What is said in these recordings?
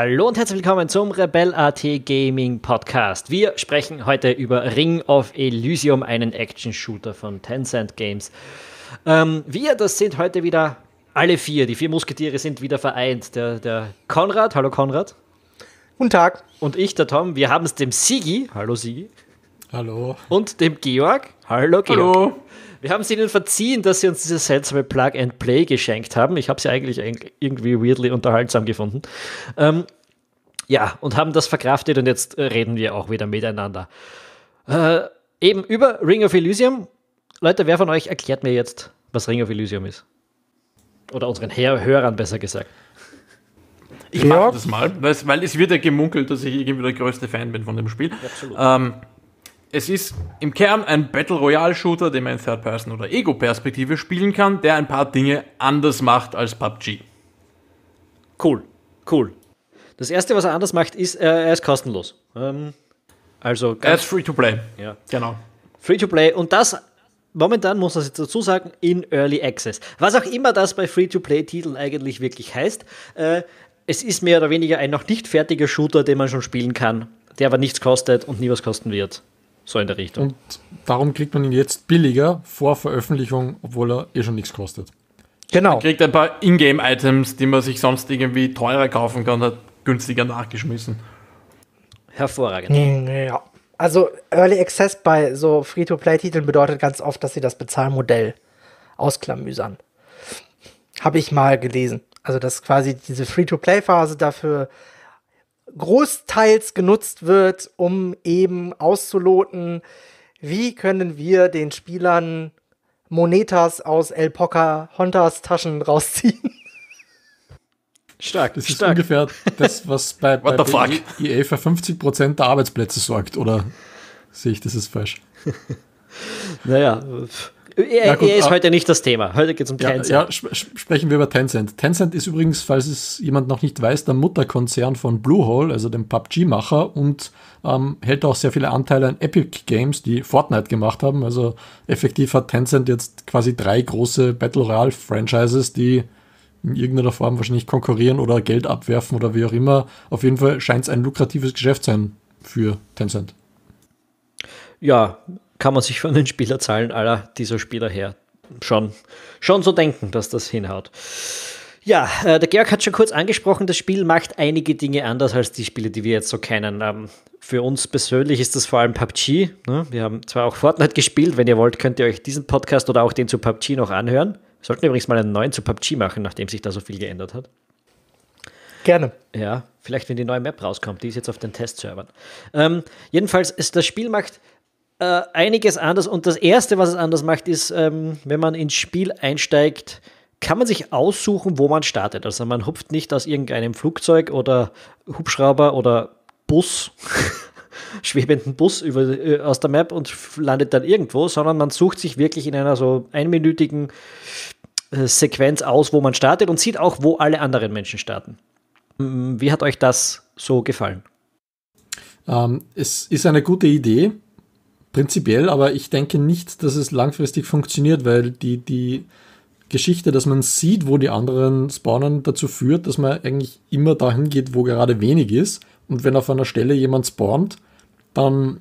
Hallo und herzlich willkommen zum Rebel AT Gaming Podcast. Wir sprechen heute über Ring of Elysium, einen Action-Shooter von Tencent Games. Ähm, wir, das sind heute wieder alle vier. Die vier Musketiere sind wieder vereint. Der, der Konrad, hallo Konrad. Guten Tag. Und ich, der Tom, wir haben es dem Sigi, hallo Sigi. Hallo. Und dem Georg, hallo Georg. Hallo. Wir haben es ihnen verziehen, dass sie uns dieses seltsame Plug and Play geschenkt haben. Ich habe sie ja eigentlich irgendwie weirdly unterhaltsam gefunden. Ähm, ja, und haben das verkraftet und jetzt äh, reden wir auch wieder miteinander. Äh, eben über Ring of Elysium. Leute, wer von euch erklärt mir jetzt, was Ring of Elysium ist? Oder unseren Her Hörern besser gesagt. Ich mache das mal, weil es wird ja gemunkelt, dass ich irgendwie der größte Fan bin von dem Spiel. Absolut. Ähm, es ist im Kern ein Battle Royale Shooter, den man in Third Person oder Ego Perspektive spielen kann, der ein paar Dinge anders macht als PUBG. Cool, cool. Das erste, was er anders macht, ist, äh, er ist kostenlos. Ähm, also er ist free to play. Ja, genau. Free to play und das momentan muss man jetzt dazu sagen in Early Access. Was auch immer das bei Free to Play Titeln eigentlich wirklich heißt. Äh, es ist mehr oder weniger ein noch nicht fertiger Shooter, den man schon spielen kann, der aber nichts kostet und nie was kosten wird. So in der Richtung. Und darum kriegt man ihn jetzt billiger vor Veröffentlichung, obwohl er eh schon nichts kostet. Genau. Man kriegt ein paar Ingame-Items, die man sich sonst irgendwie teurer kaufen kann, hat günstiger nachgeschmissen. Hervorragend. Ja. Also Early Access bei so Free-to-Play-Titeln bedeutet ganz oft, dass sie das Bezahlmodell ausklamüsern. Habe ich mal gelesen. Also dass quasi diese Free-to-Play-Phase dafür großteils genutzt wird, um eben auszuloten, wie können wir den Spielern Monetas aus El Poca Hontas Taschen rausziehen. Stark, das stark. ist ungefähr das, was bei, bei EA e e e für 50% Prozent der Arbeitsplätze sorgt, oder sehe ich, das ist falsch? naja, er, gut, er ist äh, heute nicht das Thema. Heute geht es um ja, Tencent. Ja, sp sprechen wir über Tencent. Tencent ist übrigens, falls es jemand noch nicht weiß, der Mutterkonzern von Bluehole, also dem PUBG-Macher, und ähm, hält auch sehr viele Anteile an Epic Games, die Fortnite gemacht haben. Also effektiv hat Tencent jetzt quasi drei große Battle Royale-Franchises, die in irgendeiner Form wahrscheinlich konkurrieren oder Geld abwerfen oder wie auch immer. Auf jeden Fall scheint es ein lukratives Geschäft sein für Tencent. Ja, kann man sich von den Spielerzahlen aller dieser Spieler her schon, schon so denken, dass das hinhaut. Ja, äh, der Georg hat schon kurz angesprochen, das Spiel macht einige Dinge anders als die Spiele, die wir jetzt so kennen. Ähm, für uns persönlich ist das vor allem PUBG. Ne? Wir haben zwar auch Fortnite gespielt, wenn ihr wollt, könnt ihr euch diesen Podcast oder auch den zu PUBG noch anhören. Wir sollten übrigens mal einen neuen zu PUBG machen, nachdem sich da so viel geändert hat. Gerne. Ja, vielleicht wenn die neue Map rauskommt, die ist jetzt auf den Testservern. Ähm, jedenfalls ist das Spiel macht äh, einiges anders. Und das Erste, was es anders macht, ist, ähm, wenn man ins Spiel einsteigt, kann man sich aussuchen, wo man startet. Also man hupft nicht aus irgendeinem Flugzeug oder Hubschrauber oder Bus, schwebenden Bus über, äh, aus der Map und landet dann irgendwo, sondern man sucht sich wirklich in einer so einminütigen äh, Sequenz aus, wo man startet und sieht auch, wo alle anderen Menschen starten. Wie hat euch das so gefallen? Ähm, es ist eine gute Idee Prinzipiell, aber ich denke nicht, dass es langfristig funktioniert, weil die, die Geschichte, dass man sieht, wo die anderen spawnen, dazu führt, dass man eigentlich immer dahin geht, wo gerade wenig ist. Und wenn auf einer Stelle jemand spawnt, dann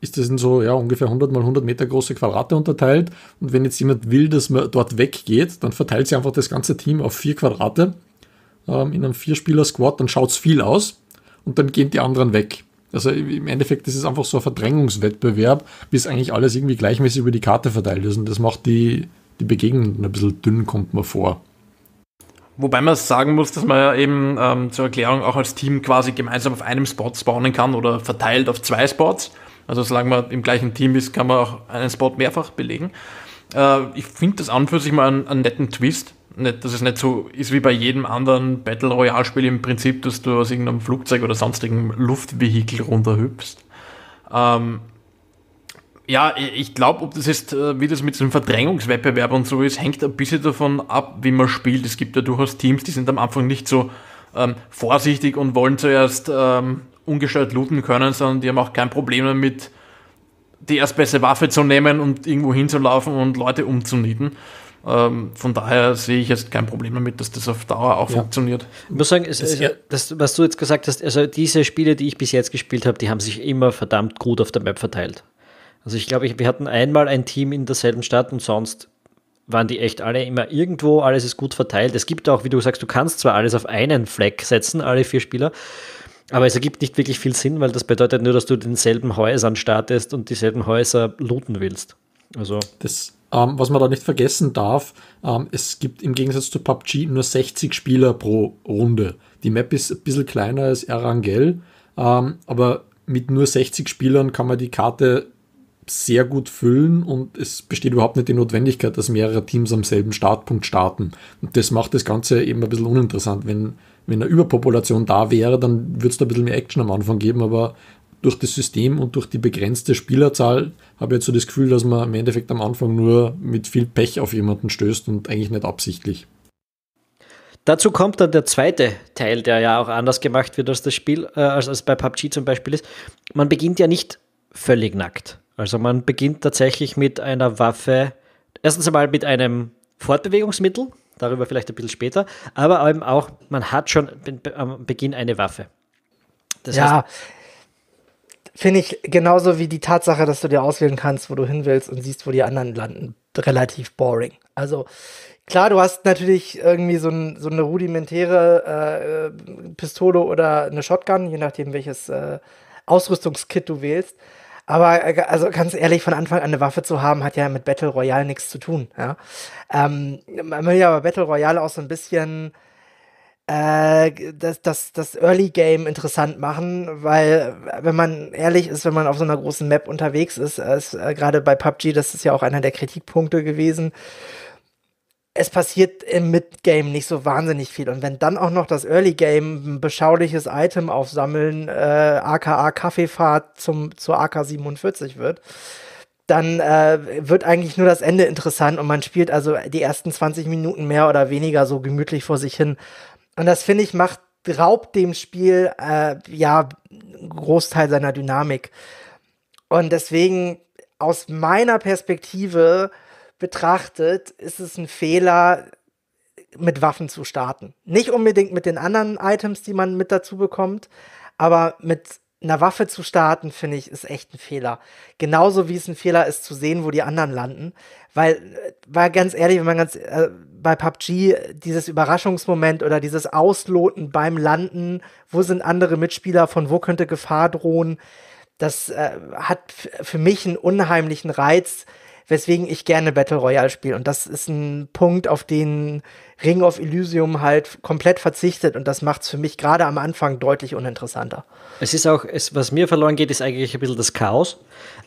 ist das in so ja, ungefähr 100 mal 100 Meter große Quadrate unterteilt. Und wenn jetzt jemand will, dass man dort weggeht, dann verteilt sich einfach das ganze Team auf vier Quadrate ähm, in einem Vierspieler-Squad, dann schaut es viel aus und dann gehen die anderen weg. Also im Endeffekt ist es einfach so ein Verdrängungswettbewerb, bis eigentlich alles irgendwie gleichmäßig über die Karte verteilt ist. Und das macht die, die Begegnung ein bisschen dünn, kommt man vor. Wobei man sagen muss, dass man ja eben ähm, zur Erklärung auch als Team quasi gemeinsam auf einem Spot spawnen kann oder verteilt auf zwei Spots. Also solange man im gleichen Team ist, kann man auch einen Spot mehrfach belegen. Äh, ich finde das an und für sich mal einen, einen netten Twist, nicht, dass es nicht so ist wie bei jedem anderen Battle Royale Spiel im Prinzip, dass du aus irgendeinem Flugzeug oder sonstigem Luftvehikel runterhüpfst. Ähm, ja, ich glaube, ob das jetzt, äh, wie das mit so einem Verdrängungswettbewerb und so ist, hängt ein bisschen davon ab, wie man spielt. Es gibt ja durchaus Teams, die sind am Anfang nicht so ähm, vorsichtig und wollen zuerst ähm, ungestört looten können, sondern die haben auch kein Problem damit, die erstbeste Waffe zu nehmen und irgendwo hinzulaufen und Leute umzunieten. Ähm, von daher sehe ich jetzt kein Problem damit, dass das auf Dauer auch ja. funktioniert. Ich muss sagen, es, also, das, was du jetzt gesagt hast, also diese Spiele, die ich bis jetzt gespielt habe, die haben sich immer verdammt gut auf der Map verteilt. Also ich glaube, wir hatten einmal ein Team in derselben Stadt und sonst waren die echt alle immer irgendwo, alles ist gut verteilt. Es gibt auch, wie du sagst, du kannst zwar alles auf einen Fleck setzen, alle vier Spieler, aber es ergibt nicht wirklich viel Sinn, weil das bedeutet nur, dass du denselben Häusern startest und dieselben Häuser looten willst. Also das, ähm, was man da nicht vergessen darf, ähm, es gibt im Gegensatz zu PUBG nur 60 Spieler pro Runde. Die Map ist ein bisschen kleiner als Erangel, ähm, aber mit nur 60 Spielern kann man die Karte sehr gut füllen und es besteht überhaupt nicht die Notwendigkeit, dass mehrere Teams am selben Startpunkt starten. Und das macht das Ganze eben ein bisschen uninteressant. Wenn, wenn eine Überpopulation da wäre, dann würde es da ein bisschen mehr Action am Anfang geben, aber durch das System und durch die begrenzte Spielerzahl habe ich jetzt so das Gefühl, dass man im Endeffekt am Anfang nur mit viel Pech auf jemanden stößt und eigentlich nicht absichtlich. Dazu kommt dann der zweite Teil, der ja auch anders gemacht wird als das Spiel, äh, als, als bei PUBG zum Beispiel ist. Man beginnt ja nicht völlig nackt. Also man beginnt tatsächlich mit einer Waffe, erstens einmal mit einem Fortbewegungsmittel, darüber vielleicht ein bisschen später, aber eben auch, man hat schon am Beginn eine Waffe. Das ja, heißt, finde ich genauso wie die Tatsache, dass du dir auswählen kannst, wo du hin willst und siehst, wo die anderen landen, relativ boring. Also klar, du hast natürlich irgendwie so, ein, so eine rudimentäre äh, Pistole oder eine Shotgun, je nachdem welches äh, Ausrüstungskit du wählst. Aber äh, also ganz ehrlich, von Anfang an eine Waffe zu haben, hat ja mit Battle Royale nichts zu tun. Ja? Ähm, man will ja aber Battle Royale auch so ein bisschen äh, das, das, das Early Game interessant machen, weil, wenn man ehrlich ist, wenn man auf so einer großen Map unterwegs ist, äh, ist äh, gerade bei PUBG, das ist ja auch einer der Kritikpunkte gewesen, es passiert im Mid-Game nicht so wahnsinnig viel. Und wenn dann auch noch das Early Game ein beschauliches Item aufsammeln, äh, aka Kaffeefahrt zum, zur AK 47 wird, dann äh, wird eigentlich nur das Ende interessant und man spielt also die ersten 20 Minuten mehr oder weniger so gemütlich vor sich hin. Und das finde ich macht, raubt dem Spiel äh, ja einen Großteil seiner Dynamik. Und deswegen aus meiner Perspektive betrachtet ist es ein Fehler, mit Waffen zu starten. Nicht unbedingt mit den anderen Items, die man mit dazu bekommt, aber mit einer Waffe zu starten, finde ich, ist echt ein Fehler. Genauso wie es ein Fehler ist, zu sehen, wo die anderen landen. Weil, äh, weil ganz ehrlich, wenn man ganz äh, bei PUBG dieses Überraschungsmoment oder dieses Ausloten beim Landen, wo sind andere Mitspieler, von wo könnte Gefahr drohen, das äh, hat für mich einen unheimlichen Reiz, weswegen ich gerne Battle Royale spiele. Und das ist ein Punkt, auf den Ring of Elysium halt komplett verzichtet und das macht es für mich gerade am Anfang deutlich uninteressanter. Es ist auch, es, was mir verloren geht, ist eigentlich ein bisschen das Chaos.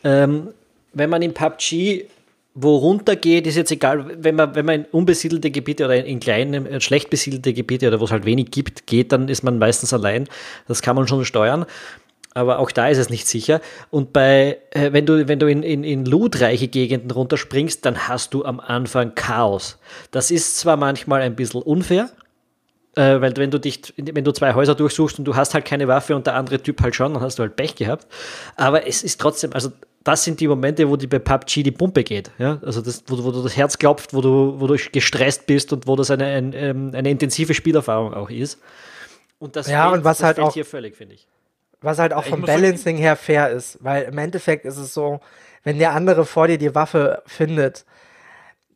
Ähm, wenn man in PUBG wo runtergeht, ist jetzt egal, wenn man, wenn man in unbesiedelte Gebiete oder in kleine, äh, schlecht besiedelte Gebiete oder wo es halt wenig gibt, geht, dann ist man meistens allein. Das kann man schon steuern aber auch da ist es nicht sicher. Und bei, äh, wenn du, wenn du in, in, in lootreiche Gegenden runterspringst, dann hast du am Anfang Chaos. Das ist zwar manchmal ein bisschen unfair, äh, weil wenn du dich, wenn du zwei Häuser durchsuchst und du hast halt keine Waffe und der andere Typ halt schon, dann hast du halt Pech gehabt. Aber es ist trotzdem, also das sind die Momente, wo die bei PUBG die Pumpe geht. Ja? Also das, wo, wo du das Herz klopft, wo du, wo du gestresst bist und wo das eine, ein, ähm, eine intensive Spielerfahrung auch ist. Und das ja, fehlt, und was halt auch, hier völlig, finde ich. Was halt auch ja, vom Balancing her fair ist, weil im Endeffekt ist es so, wenn der andere vor dir die Waffe findet,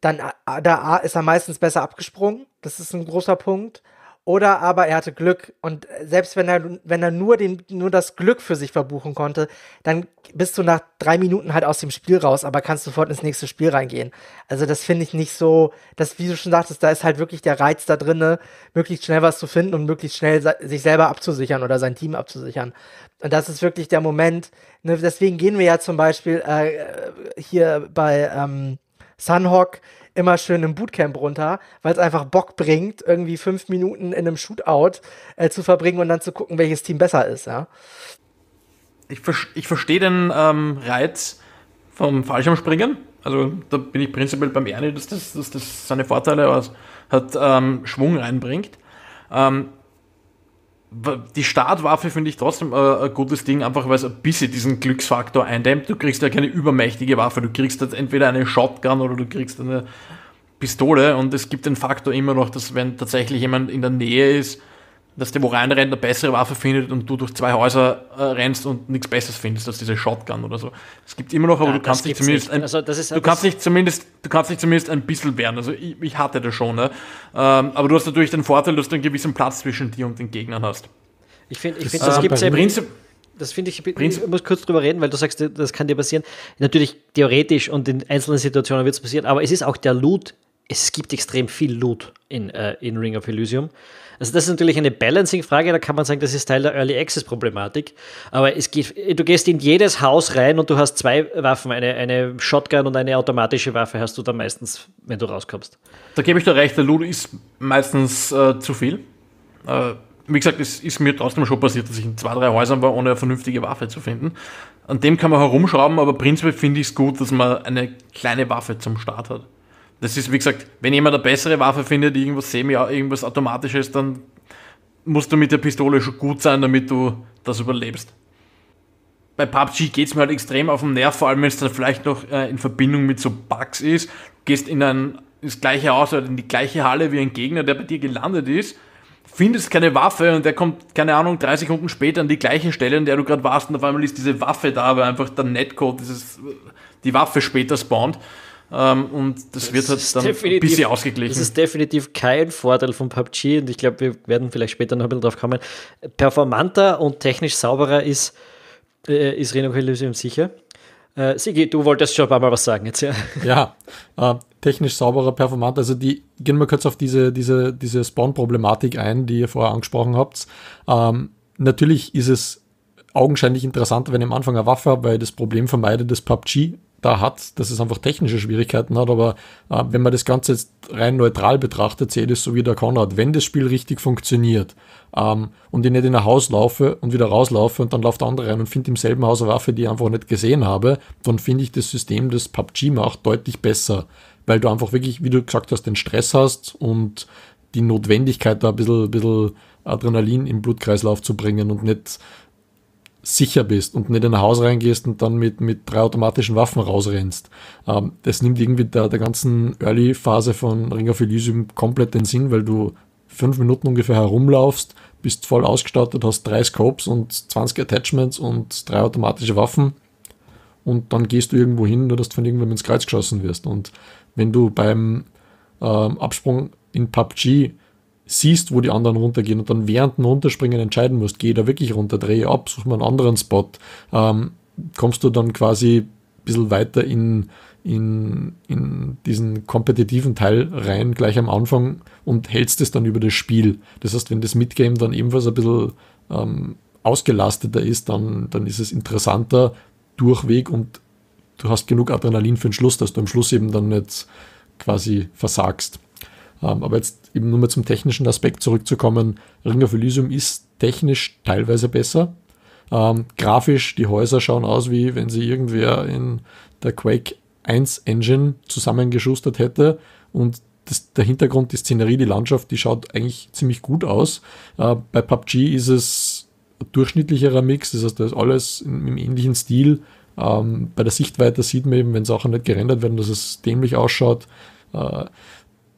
dann äh, da ist er meistens besser abgesprungen. Das ist ein großer Punkt. Oder aber er hatte Glück und äh, selbst wenn er, wenn er nur, den, nur das Glück für sich verbuchen konnte, dann bist du nach drei Minuten halt aus dem Spiel raus, aber kannst sofort ins nächste Spiel reingehen. Also das finde ich nicht so, das, wie du schon sagtest, da ist halt wirklich der Reiz da drinne, möglichst schnell was zu finden und möglichst schnell sich selber abzusichern oder sein Team abzusichern. Und das ist wirklich der Moment, ne, deswegen gehen wir ja zum Beispiel äh, hier bei, ähm, Sunhawk immer schön im Bootcamp runter, weil es einfach Bock bringt, irgendwie fünf Minuten in einem Shootout äh, zu verbringen und dann zu gucken, welches Team besser ist, ja. Ich, ich verstehe den ähm, Reiz vom Fallschirmspringen. Also da bin ich prinzipiell beim Ernie, dass das, dass das seine Vorteile hat, ähm, Schwung reinbringt. Ähm, die Startwaffe finde ich trotzdem äh, ein gutes Ding, einfach weil es ein bisschen diesen Glücksfaktor eindämmt. Du kriegst ja keine übermächtige Waffe, du kriegst jetzt entweder eine Shotgun oder du kriegst eine Pistole und es gibt den Faktor immer noch, dass wenn tatsächlich jemand in der Nähe ist, dass der, wo reinrennt, eine bessere Waffe findet und du durch zwei Häuser äh, rennst und nichts Besseres findest als diese Shotgun oder so. Es gibt immer noch, aber ja, du kannst dich zumindest, Ein, also du kannst dich zumindest, du kannst dich zumindest ein bisschen wehren. Also ich, ich hatte das schon, ne? ähm, aber du hast natürlich den Vorteil, dass du einen gewissen Platz zwischen dir und den Gegnern hast. Ich finde, ich finde, das, find, das ähm, gibt's ja das finde ich, ich muss kurz drüber reden, weil du sagst, das kann dir passieren. Natürlich theoretisch und in einzelnen Situationen wird es passieren, aber es ist auch der Loot es gibt extrem viel Loot in, äh, in Ring of Elysium. Also das ist natürlich eine Balancing-Frage, da kann man sagen, das ist Teil der Early Access-Problematik. Aber es geht, du gehst in jedes Haus rein und du hast zwei Waffen, eine, eine Shotgun und eine automatische Waffe hast du dann meistens, wenn du rauskommst. Da gebe ich dir recht, der Loot ist meistens äh, zu viel. Äh, wie gesagt, es ist mir trotzdem schon passiert, dass ich in zwei, drei Häusern war, ohne eine vernünftige Waffe zu finden. An dem kann man herumschrauben, aber prinzipiell finde ich es gut, dass man eine kleine Waffe zum Start hat das ist, wie gesagt, wenn jemand eine bessere Waffe findet, irgendwas semi, irgendwas Automatisches, dann musst du mit der Pistole schon gut sein, damit du das überlebst. Bei PUBG geht es mir halt extrem auf den Nerv, vor allem wenn es dann vielleicht noch äh, in Verbindung mit so Bugs ist. Du gehst in ein, das gleiche Haus oder in die gleiche Halle wie ein Gegner, der bei dir gelandet ist, findest keine Waffe und der kommt, keine Ahnung, drei Sekunden später an die gleiche Stelle, an der du gerade warst und auf einmal ist diese Waffe da, weil einfach der Netcode, dieses, die Waffe später spawnt. Ähm, und das, das wird halt dann ein bisschen ausgeglichen. Das ist definitiv kein Vorteil von PUBG und ich glaube, wir werden vielleicht später noch ein bisschen drauf kommen. Performanter und technisch sauberer ist, äh, ist Reno Colosseum sicher. Äh, Sigi, du wolltest schon ein paar Mal was sagen jetzt, ja? Ja, äh, technisch sauberer, performanter. Also die, gehen wir kurz auf diese, diese, diese Spawn-Problematik ein, die ihr vorher angesprochen habt. Ähm, natürlich ist es augenscheinlich interessanter, wenn ich am Anfang eine Waffe habe, weil ich das Problem vermeide, dass PUBG da hat, dass es einfach technische Schwierigkeiten hat, aber äh, wenn man das Ganze jetzt rein neutral betrachtet, sehe ich das so wie der Konrad. Wenn das Spiel richtig funktioniert ähm, und ich nicht in ein Haus laufe und wieder rauslaufe und dann läuft der andere rein und findet im selben Haus eine Waffe, die ich einfach nicht gesehen habe, dann finde ich das System, das PUBG macht, deutlich besser, weil du einfach wirklich, wie du gesagt hast, den Stress hast und die Notwendigkeit, da ein bisschen, bisschen Adrenalin im Blutkreislauf zu bringen und nicht sicher bist und nicht in ein Haus reingehst und dann mit, mit drei automatischen Waffen rausrennst. Ähm, das nimmt irgendwie der, der ganzen Early-Phase von Ring of Elysium komplett den Sinn, weil du fünf Minuten ungefähr herumlaufst, bist voll ausgestattet, hast drei Scopes und 20 Attachments und drei automatische Waffen und dann gehst du irgendwo hin, nur dass du von irgendwem ins Kreuz geschossen wirst. Und wenn du beim ähm, Absprung in PUBG siehst, wo die anderen runtergehen und dann während dem Runterspringen entscheiden musst, gehe da wirklich runter, drehe ab, such mal einen anderen Spot, ähm, kommst du dann quasi ein bisschen weiter in, in, in diesen kompetitiven Teil rein, gleich am Anfang und hältst es dann über das Spiel. Das heißt, wenn das Midgame dann ebenfalls ein bisschen ähm, ausgelasteter ist, dann, dann ist es interessanter durchweg und du hast genug Adrenalin für den Schluss, dass du am Schluss eben dann nicht quasi versagst. Ähm, aber jetzt eben nur mal zum technischen Aspekt zurückzukommen, Ring of Elysium ist technisch teilweise besser. Ähm, grafisch, die Häuser schauen aus, wie wenn sie irgendwer in der Quake 1 Engine zusammengeschustert hätte und das, der Hintergrund, die Szenerie, die Landschaft, die schaut eigentlich ziemlich gut aus. Äh, bei PUBG ist es durchschnittlicherer Mix, das heißt, da ist alles im, im ähnlichen Stil. Ähm, bei der Sichtweite sieht man eben, wenn Sachen nicht gerendert werden, dass es dämlich ausschaut. Äh,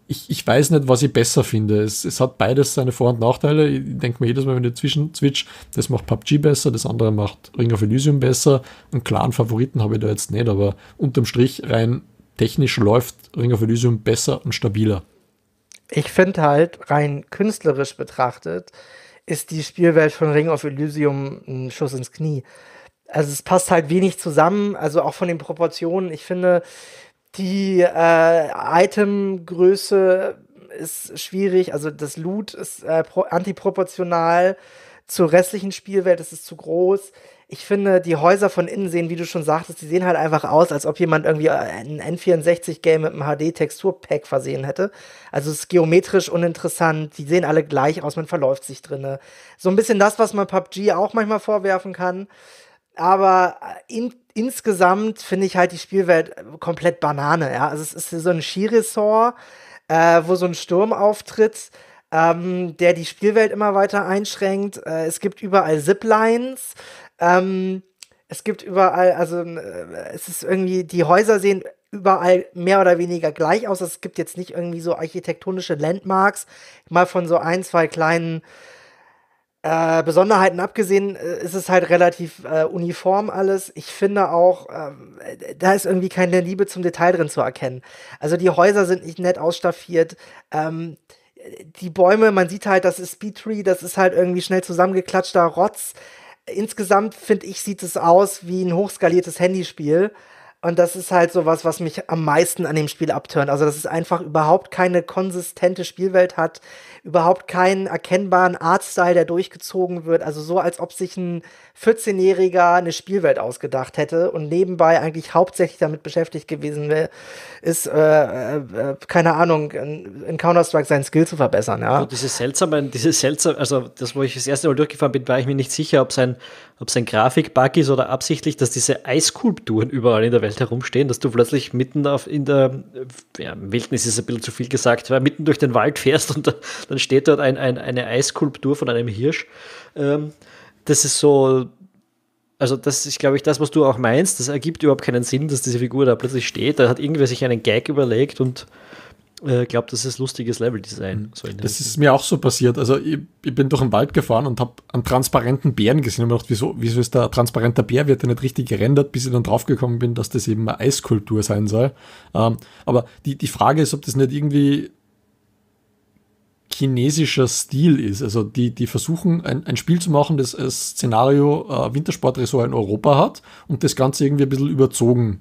ich, ich weiß nicht, was ich besser finde. Es, es hat beides seine Vor- und Nachteile. Ich denke mir jedes Mal, wenn ich zwischen switch, das macht PUBG besser, das andere macht Ring of Elysium besser. Einen klaren Favoriten habe ich da jetzt nicht, aber unterm Strich rein technisch läuft Ring of Elysium besser und stabiler. Ich finde halt, rein künstlerisch betrachtet, ist die Spielwelt von Ring of Elysium ein Schuss ins Knie. Also es passt halt wenig zusammen, also auch von den Proportionen. Ich finde, die äh, Itemgröße ist schwierig, also das Loot ist äh, antiproportional zur restlichen Spielwelt, es ist zu groß. Ich finde, die Häuser von innen sehen, wie du schon sagtest, die sehen halt einfach aus, als ob jemand irgendwie äh, ein N64-Game mit einem HD-Texturpack versehen hätte. Also es ist geometrisch uninteressant, die sehen alle gleich aus, man verläuft sich drinne. So ein bisschen das, was man PUBG auch manchmal vorwerfen kann aber äh, in, insgesamt finde ich halt die Spielwelt äh, komplett Banane. Ja? Also es ist so ein Skiresort, äh, wo so ein Sturm auftritt, ähm, der die Spielwelt immer weiter einschränkt. Äh, es gibt überall Ziplines. Ähm, es gibt überall, also äh, es ist irgendwie, die Häuser sehen überall mehr oder weniger gleich aus. Es gibt jetzt nicht irgendwie so architektonische Landmarks, mal von so ein, zwei kleinen äh, Besonderheiten abgesehen, äh, ist es halt relativ äh, uniform alles. Ich finde auch, äh, da ist irgendwie keine Liebe zum Detail drin zu erkennen. Also die Häuser sind nicht nett ausstaffiert. Ähm, die Bäume, man sieht halt, das ist Speedtree, das ist halt irgendwie schnell zusammengeklatschter Rotz. Insgesamt, finde ich, sieht es aus wie ein hochskaliertes Handyspiel. Und das ist halt so was, was mich am meisten an dem Spiel abtönt. Also, dass es einfach überhaupt keine konsistente Spielwelt hat, überhaupt keinen erkennbaren Artstyle, der durchgezogen wird. Also so, als ob sich ein 14-Jähriger eine Spielwelt ausgedacht hätte und nebenbei eigentlich hauptsächlich damit beschäftigt gewesen wäre, ist, äh, äh, äh, keine Ahnung, in, in Counter-Strike seinen Skill zu verbessern. Ja. Und dieses seltsame, dieses seltsame, also das, wo ich das erste Mal durchgefahren bin, war ich mir nicht sicher, ob sein, ob sein Grafik-Bug ist oder absichtlich, dass diese Eiskulpturen überall in der Welt herumstehen, dass du plötzlich mitten auf in der ja, Wildnis ist ein bisschen zu viel gesagt, weil mitten durch den Wald fährst und dann dann steht dort ein, ein, eine Eisskulptur von einem Hirsch. Ähm, das ist so, also das ist, glaube ich, das, was du auch meinst. Das ergibt überhaupt keinen Sinn, dass diese Figur da plötzlich steht. Da hat irgendwer sich einen Gag überlegt und äh, glaubt, das ist lustiges Leveldesign. Mhm. So das ist mir auch so passiert. Also ich, ich bin durch den Wald gefahren und habe einen transparenten Bären gesehen und mir gedacht, wieso, wieso ist da transparenter Bär, wird ja nicht richtig gerendert, bis ich dann draufgekommen bin, dass das eben eine Eiskultur sein soll. Ähm, aber die, die Frage ist, ob das nicht irgendwie chinesischer Stil ist. Also die, die versuchen, ein, ein Spiel zu machen, das als Szenario äh, Wintersportresort in Europa hat und das Ganze irgendwie ein bisschen überzogen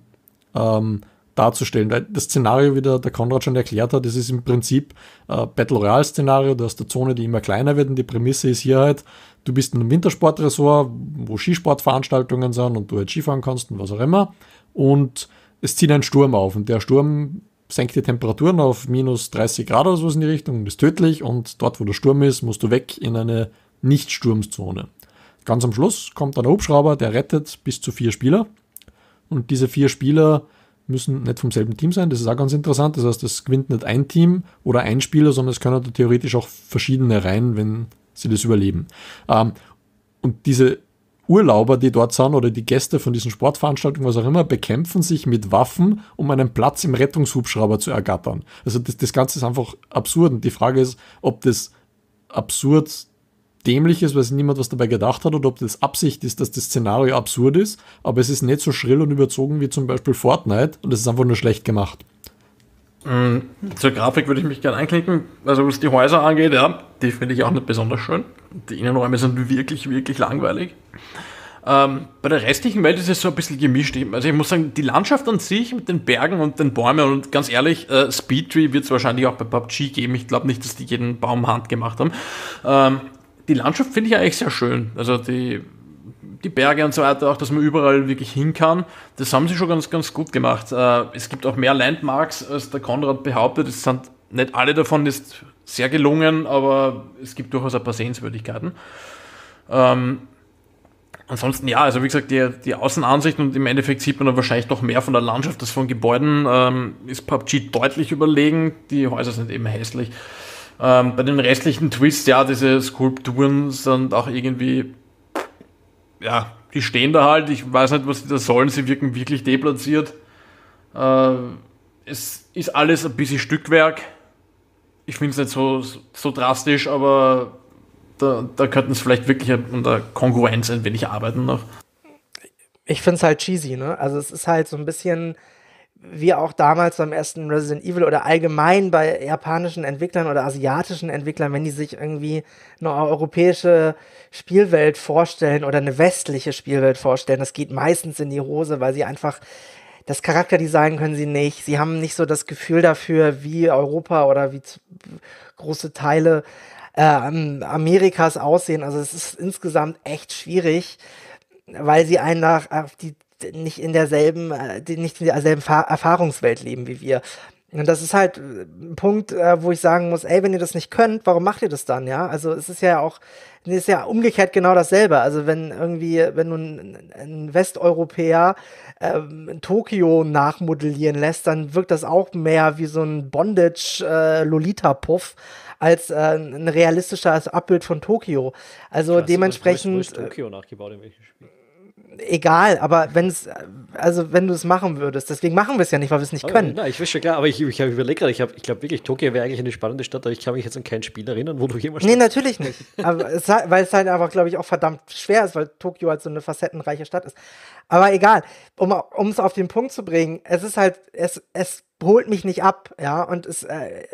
ähm, darzustellen. Weil das Szenario, wie der, der Konrad schon erklärt hat, das ist im Prinzip äh, Battle Royale-Szenario, du hast eine Zone, die immer kleiner wird und die Prämisse ist hier halt, du bist in einem Wintersportresort, wo Skisportveranstaltungen sind und du halt Skifahren kannst und was auch immer. Und es zieht ein Sturm auf und der Sturm senkt die Temperaturen auf minus 30 Grad oder so in die Richtung und ist tödlich. Und dort, wo der Sturm ist, musst du weg in eine Nicht-Sturmzone. Ganz am Schluss kommt dann der Hubschrauber, der rettet bis zu vier Spieler. Und diese vier Spieler müssen nicht vom selben Team sein. Das ist auch ganz interessant. Das heißt, es gewinnt nicht ein Team oder ein Spieler, sondern es können theoretisch auch verschiedene rein, wenn sie das überleben. Ähm, und diese Urlauber, die dort sind oder die Gäste von diesen Sportveranstaltungen, was auch immer, bekämpfen sich mit Waffen, um einen Platz im Rettungshubschrauber zu ergattern. Also das, das Ganze ist einfach absurd. Und die Frage ist, ob das absurd dämlich ist, weil sich niemand was dabei gedacht hat oder ob das Absicht ist, dass das Szenario absurd ist, aber es ist nicht so schrill und überzogen wie zum Beispiel Fortnite und es ist einfach nur schlecht gemacht. Mm, zur Grafik würde ich mich gerne einklicken. Also was die Häuser angeht, ja, die finde ich auch nicht besonders schön. Die Innenräume sind wirklich, wirklich langweilig. Ähm, bei der restlichen Welt ist es so ein bisschen gemischt. Also ich muss sagen, die Landschaft an sich mit den Bergen und den Bäumen und ganz ehrlich, äh, Speedtree wird es wahrscheinlich auch bei PUBG geben. Ich glaube nicht, dass die jeden Baum handgemacht haben. Ähm, die Landschaft finde ich eigentlich sehr schön. Also die die Berge und so weiter, auch dass man überall wirklich hin kann. Das haben sie schon ganz, ganz gut gemacht. Äh, es gibt auch mehr Landmarks, als der Konrad behauptet. Es sind nicht alle davon ist sehr gelungen, aber es gibt durchaus ein paar Sehenswürdigkeiten. Ähm, ansonsten ja, also wie gesagt, die, die Außenansicht und im Endeffekt sieht man dann wahrscheinlich noch mehr von der Landschaft als von Gebäuden. Ähm, ist PUBG deutlich überlegen, die Häuser sind eben hässlich. Ähm, bei den restlichen Twists, ja, diese Skulpturen sind auch irgendwie ja, die stehen da halt. Ich weiß nicht, was sie da sollen. Sie wirken wirklich deplatziert. Äh, es ist alles ein bisschen Stückwerk. Ich finde es nicht so, so drastisch, aber da, da könnten es vielleicht wirklich an der Kongruenz ein wenig arbeiten noch. Ich finde es halt cheesy, ne? Also es ist halt so ein bisschen wir auch damals beim ersten Resident Evil oder allgemein bei japanischen Entwicklern oder asiatischen Entwicklern, wenn die sich irgendwie eine europäische Spielwelt vorstellen oder eine westliche Spielwelt vorstellen, das geht meistens in die Hose, weil sie einfach das Charakterdesign können sie nicht. Sie haben nicht so das Gefühl dafür, wie Europa oder wie große Teile äh, Amerikas aussehen. Also es ist insgesamt echt schwierig, weil sie einen nach, auf die nicht in derselben, äh, die nicht in derselben Erfahrungswelt leben wie wir. Und das ist halt äh, ein Punkt, äh, wo ich sagen muss, ey, wenn ihr das nicht könnt, warum macht ihr das dann, ja? Also es ist ja auch, es ist ja umgekehrt genau dasselbe. Also wenn irgendwie, wenn du ein, Westeuropäer ähm, Tokio nachmodellieren lässt, dann wirkt das auch mehr wie so ein Bondage-Lolita-Puff äh, als äh, ein realistischer Abbild von Tokio. Also Krass, dementsprechend. Tokio nachgebaut in welchem Spiel egal, aber wenn es, also wenn du es machen würdest, deswegen machen wir es ja nicht, weil wir es nicht aber, oh, können. Nein, ich wüsste klar, aber ich, ich habe überlegt gerade, ich, ich glaube wirklich, Tokio wäre eigentlich eine spannende Stadt, aber ich kann mich jetzt an kein Spiel erinnern, wo du jemals. Nee, natürlich nicht. aber es, weil es halt einfach, glaube ich, auch verdammt schwer ist, weil Tokio halt so eine facettenreiche Stadt ist. Aber egal, um es auf den Punkt zu bringen, es ist halt, es, es holt mich nicht ab, ja, und es äh, äh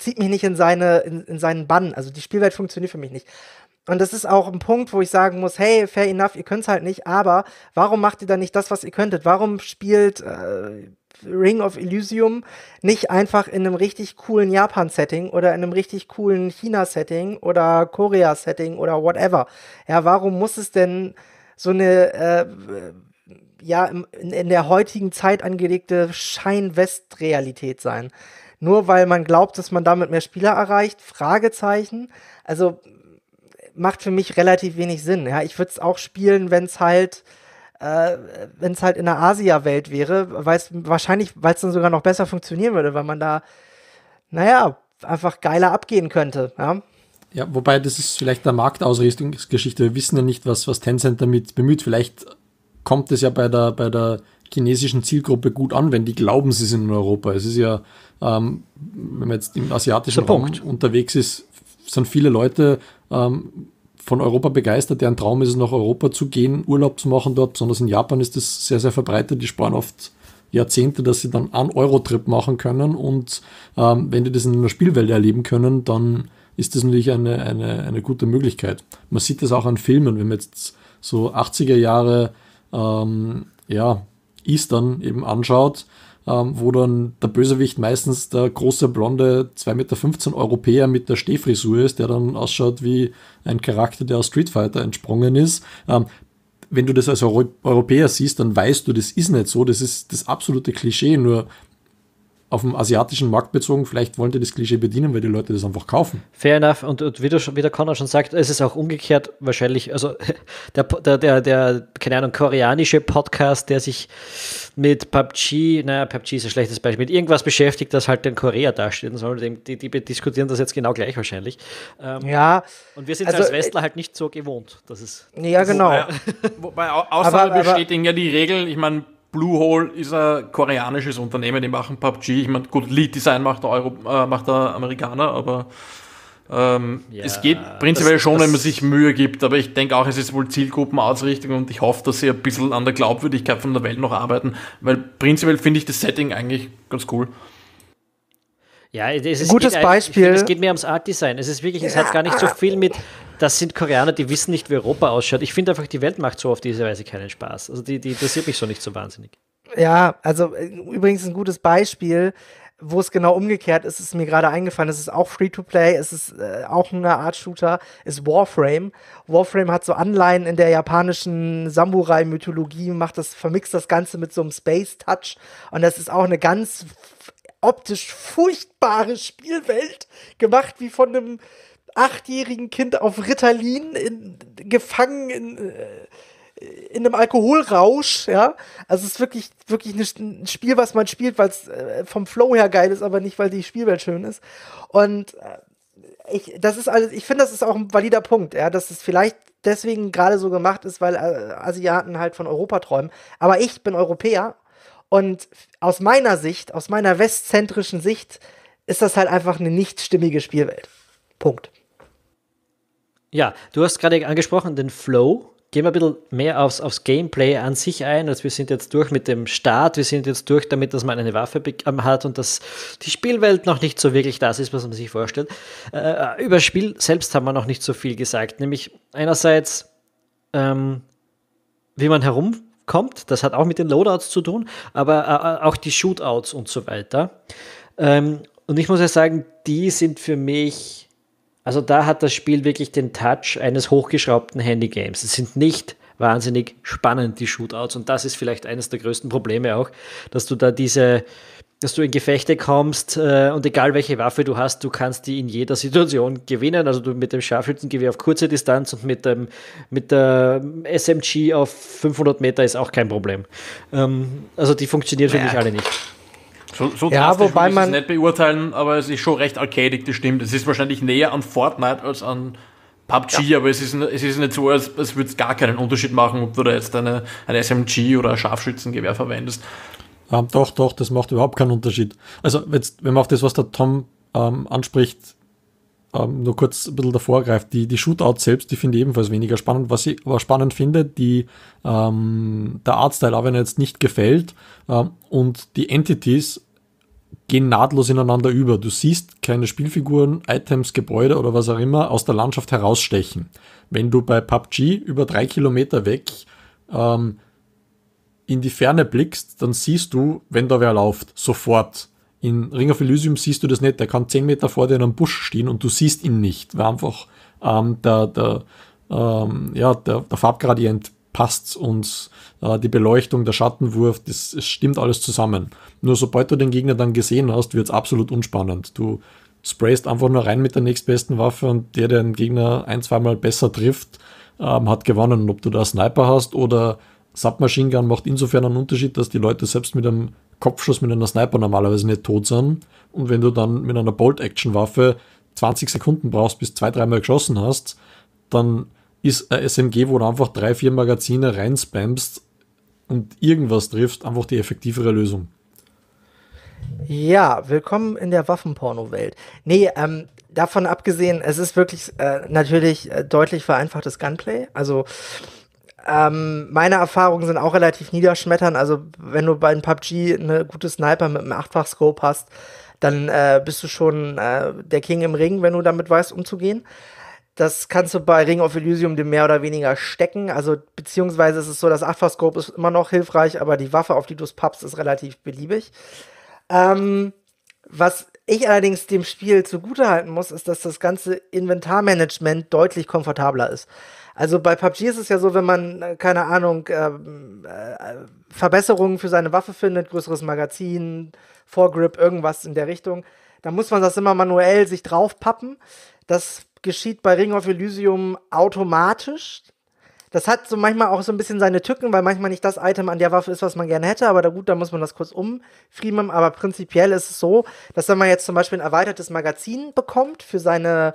zieht mich nicht in seine, in, in seinen Bann. Also die Spielwelt funktioniert für mich nicht. Und das ist auch ein Punkt, wo ich sagen muss, hey, fair enough, ihr könnt es halt nicht, aber warum macht ihr dann nicht das, was ihr könntet? Warum spielt äh, Ring of Elysium nicht einfach in einem richtig coolen Japan-Setting oder in einem richtig coolen China-Setting oder Korea-Setting oder whatever? Ja, warum muss es denn so eine, äh, ja, in, in der heutigen Zeit angelegte Schein-West-Realität sein? Nur weil man glaubt, dass man damit mehr Spieler erreicht? Fragezeichen. Also macht für mich relativ wenig Sinn. Ja, ich würde es auch spielen, wenn es halt äh, wenn es halt in der Asia-Welt wäre, weil es wahrscheinlich, weil es dann sogar noch besser funktionieren würde, weil man da, naja, einfach geiler abgehen könnte. Ja? ja, wobei das ist vielleicht eine Marktausrichtungsgeschichte. Wir wissen ja nicht, was, was Tencent damit bemüht. Vielleicht kommt es ja bei der, bei der chinesischen Zielgruppe gut an, wenn die glauben, sie sind in Europa. Es ist ja, ähm, wenn man jetzt im asiatischen Raum unterwegs ist, sind viele Leute ähm, von Europa begeistert, deren Traum ist es, nach Europa zu gehen, Urlaub zu machen dort. Besonders in Japan ist das sehr, sehr verbreitet. Die sparen oft Jahrzehnte, dass sie dann einen Euro-Trip machen können. Und ähm, wenn die das in einer Spielwelt erleben können, dann ist das natürlich eine, eine, eine gute Möglichkeit. Man sieht das auch an Filmen, wenn man jetzt so 80er Jahre ähm, ja, Eastern eben anschaut, ähm, wo dann der Bösewicht meistens der große blonde 2,15 Meter Europäer mit der Stehfrisur ist, der dann ausschaut wie ein Charakter, der aus Street Fighter entsprungen ist. Ähm, wenn du das als Euro Europäer siehst, dann weißt du, das ist nicht so, das ist das absolute Klischee, nur auf dem asiatischen Markt bezogen, vielleicht wollen die das Klischee bedienen, weil die Leute das einfach kaufen. Fair enough. Und, und wie, du, wie der Connor schon sagt, es ist auch umgekehrt wahrscheinlich, also der, der, der, der, keine Ahnung, koreanische Podcast, der sich mit PUBG, naja, PUBG ist ein schlechtes Beispiel, mit irgendwas beschäftigt, das halt in Korea dastehen soll. Die, die, die diskutieren das jetzt genau gleich wahrscheinlich. Ähm, ja. Und wir sind also, als äh, Westler halt nicht so gewohnt. Dass es, ja, genau. Wobei, wobei Ausnahmen bestätigen ja die Regeln. Ich meine, Bluehole ist ein koreanisches Unternehmen, die machen PUBG. Ich meine, gut, Lead Design macht der, Euro, äh, macht der Amerikaner, aber ähm, ja, es geht prinzipiell das, schon, das wenn man sich Mühe gibt, aber ich denke auch, es ist wohl Zielgruppenausrichtung und ich hoffe, dass sie ein bisschen an der Glaubwürdigkeit von der Welt noch arbeiten, weil prinzipiell finde ich das Setting eigentlich ganz cool. Ja, es ist ein gutes geht, Beispiel. Es geht mehr ums Art Design. Es ist wirklich, es ja. hat gar nicht so viel mit, das sind Koreaner, die wissen nicht, wie Europa ausschaut. Ich finde einfach, die Welt macht so auf diese Weise keinen Spaß. Also die, die interessiert mich so nicht so wahnsinnig. Ja, also äh, übrigens ein gutes Beispiel, wo es genau umgekehrt ist, ist mir gerade eingefallen. Es ist auch Free-to-Play, es ist äh, auch eine Art Shooter, ist Warframe. Warframe hat so Anleihen in der japanischen Samurai-Mythologie, macht das, vermixt das Ganze mit so einem Space-Touch und das ist auch eine ganz optisch furchtbare Spielwelt gemacht, wie von einem achtjährigen Kind auf Ritalin in, gefangen in, äh, in einem Alkoholrausch, ja. Also es ist wirklich, wirklich ein Spiel, was man spielt, weil es äh, vom Flow her geil ist, aber nicht, weil die Spielwelt schön ist. Und äh, ich, das ist alles, ich finde, das ist auch ein valider Punkt, ja, dass es vielleicht deswegen gerade so gemacht ist, weil Asiaten halt von Europa träumen. Aber ich bin Europäer und aus meiner Sicht, aus meiner westzentrischen Sicht, ist das halt einfach eine nicht stimmige Spielwelt. Punkt. Ja, du hast gerade angesprochen den Flow. Gehen wir ein bisschen mehr aufs, aufs Gameplay an sich ein. Also wir sind jetzt durch mit dem Start, wir sind jetzt durch damit, dass man eine Waffe ähm, hat und dass die Spielwelt noch nicht so wirklich das ist, was man sich vorstellt. Äh, über Spiel selbst haben wir noch nicht so viel gesagt. Nämlich einerseits, ähm, wie man herum kommt. Das hat auch mit den Loadouts zu tun, aber äh, äh, auch die Shootouts und so weiter. Ähm, und ich muss ja sagen, die sind für mich, also da hat das Spiel wirklich den Touch eines hochgeschraubten Handygames. Es sind nicht wahnsinnig spannend, die Shootouts. Und das ist vielleicht eines der größten Probleme auch, dass du da diese dass du in Gefechte kommst äh, und egal welche Waffe du hast, du kannst die in jeder Situation gewinnen. Also du mit dem Scharfschützengewehr auf kurze Distanz und mit, dem, mit der SMG auf 500 Meter ist auch kein Problem. Ähm, also die funktionieren für mich alle nicht. So, so ja, wobei man es nicht beurteilen, aber es ist schon recht arcadig, das stimmt. Es ist wahrscheinlich näher an Fortnite als an PUBG, ja. aber es ist, es ist nicht so, als, als würde es gar keinen Unterschied machen, ob du da jetzt eine, eine SMG oder ein Scharfschützengewehr verwendest. Ähm, doch, doch, das macht überhaupt keinen Unterschied. Also, jetzt, wenn man auf das, was der Tom ähm, anspricht, ähm, nur kurz ein bisschen davor greift, die, die Shootout selbst, die finde ich ebenfalls weniger spannend. Was ich aber spannend finde, die, ähm, der Artstyle, auch wenn er jetzt nicht gefällt, ähm, und die Entities gehen nahtlos ineinander über. Du siehst keine Spielfiguren, Items, Gebäude oder was auch immer aus der Landschaft herausstechen. Wenn du bei PUBG über drei Kilometer weg ähm, in die Ferne blickst, dann siehst du, wenn da wer läuft, sofort. In Ring of Elysium siehst du das nicht, der kann 10 Meter vor dir in einem Busch stehen und du siehst ihn nicht, weil einfach ähm, der, der, ähm, ja, der, der Farbgradient passt und äh, die Beleuchtung, der Schattenwurf, das, das stimmt alles zusammen. Nur sobald du den Gegner dann gesehen hast, wird es absolut unspannend. Du sprayst einfach nur rein mit der nächstbesten Waffe und der, der den Gegner ein, zweimal besser trifft, ähm, hat gewonnen. Und ob du da Sniper hast oder Submachine Gun macht insofern einen Unterschied, dass die Leute selbst mit einem Kopfschuss mit einer Sniper normalerweise nicht tot sind. Und wenn du dann mit einer Bolt-Action-Waffe 20 Sekunden brauchst, bis zwei, dreimal geschossen hast, dann ist ein SMG, wo du einfach drei, vier Magazine reinspammst und irgendwas triffst, einfach die effektivere Lösung. Ja, willkommen in der Waffenporno-Welt. Nee, ähm, davon abgesehen, es ist wirklich äh, natürlich äh, deutlich vereinfachtes Gunplay. Also ähm, meine Erfahrungen sind auch relativ niederschmetternd. Also, wenn du bei einem PUBG eine gute Sniper mit einem 8-fach-Scope hast, dann äh, bist du schon äh, der King im Ring, wenn du damit weißt, umzugehen. Das kannst du bei Ring of Elysium dem mehr oder weniger stecken. Also, beziehungsweise ist es so, das 8-fach-Scope ist immer noch hilfreich, aber die Waffe, auf die du es pappst, ist relativ beliebig. Ähm, was ich allerdings dem Spiel zugutehalten muss, ist, dass das ganze Inventarmanagement deutlich komfortabler ist. Also bei PUBG ist es ja so, wenn man, äh, keine Ahnung, äh, äh, Verbesserungen für seine Waffe findet, größeres Magazin, Foregrip, irgendwas in der Richtung, dann muss man das immer manuell sich draufpappen. Das geschieht bei Ring of Elysium automatisch. Das hat so manchmal auch so ein bisschen seine Tücken, weil manchmal nicht das Item an der Waffe ist, was man gerne hätte, aber da gut, da muss man das kurz umfriemen. Aber prinzipiell ist es so, dass wenn man jetzt zum Beispiel ein erweitertes Magazin bekommt für seine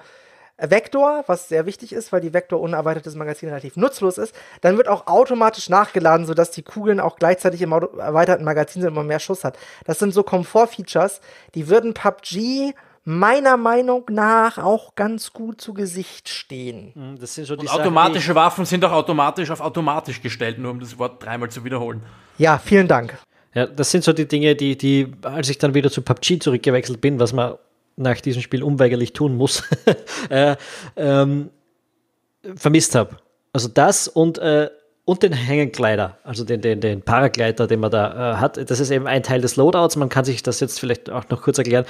äh, Vektor, was sehr wichtig ist, weil die Vektor unerweitertes Magazin relativ nutzlos ist, dann wird auch automatisch nachgeladen, sodass die Kugeln auch gleichzeitig im erweiterten Magazin sind und man mehr Schuss hat. Das sind so Komfortfeatures, die würden PUBG meiner Meinung nach auch ganz gut zu Gesicht stehen. Mhm, das sind so die Und automatische Sachen, die Waffen sind auch automatisch auf automatisch gestellt, nur um das Wort dreimal zu wiederholen. Ja, vielen Dank. Ja, das sind so die Dinge, die, die, als ich dann wieder zu PUBG zurückgewechselt bin, was man nach diesem Spiel unweigerlich tun muss, äh, ähm, vermisst habe. Also das und, äh, und den Hängenkleider, also den, den, den Paragleiter, den man da äh, hat. Das ist eben ein Teil des Loadouts. Man kann sich das jetzt vielleicht auch noch kurz erklären.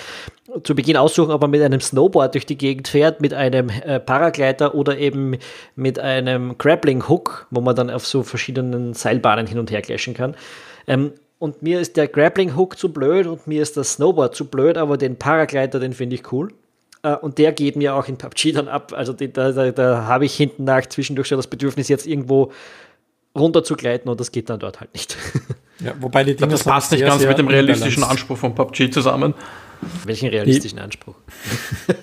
Zu Beginn aussuchen, ob man mit einem Snowboard durch die Gegend fährt, mit einem äh, Paragleiter oder eben mit einem Grappling Hook, wo man dann auf so verschiedenen Seilbahnen hin und her clashen kann. Ähm, und mir ist der Grappling Hook zu blöd und mir ist das Snowboard zu blöd, aber den Paraglider, den finde ich cool. Äh, und der geht mir auch in PUBG dann ab. Also da, da, da habe ich hinten nach zwischendurch schon das Bedürfnis, jetzt irgendwo runter zu gleiten und das geht dann dort halt nicht. Ja, wobei die Dinge glaub, das passt nicht ganz mit dem realistischen Anspruch von PUBG zusammen. Welchen realistischen die, Anspruch?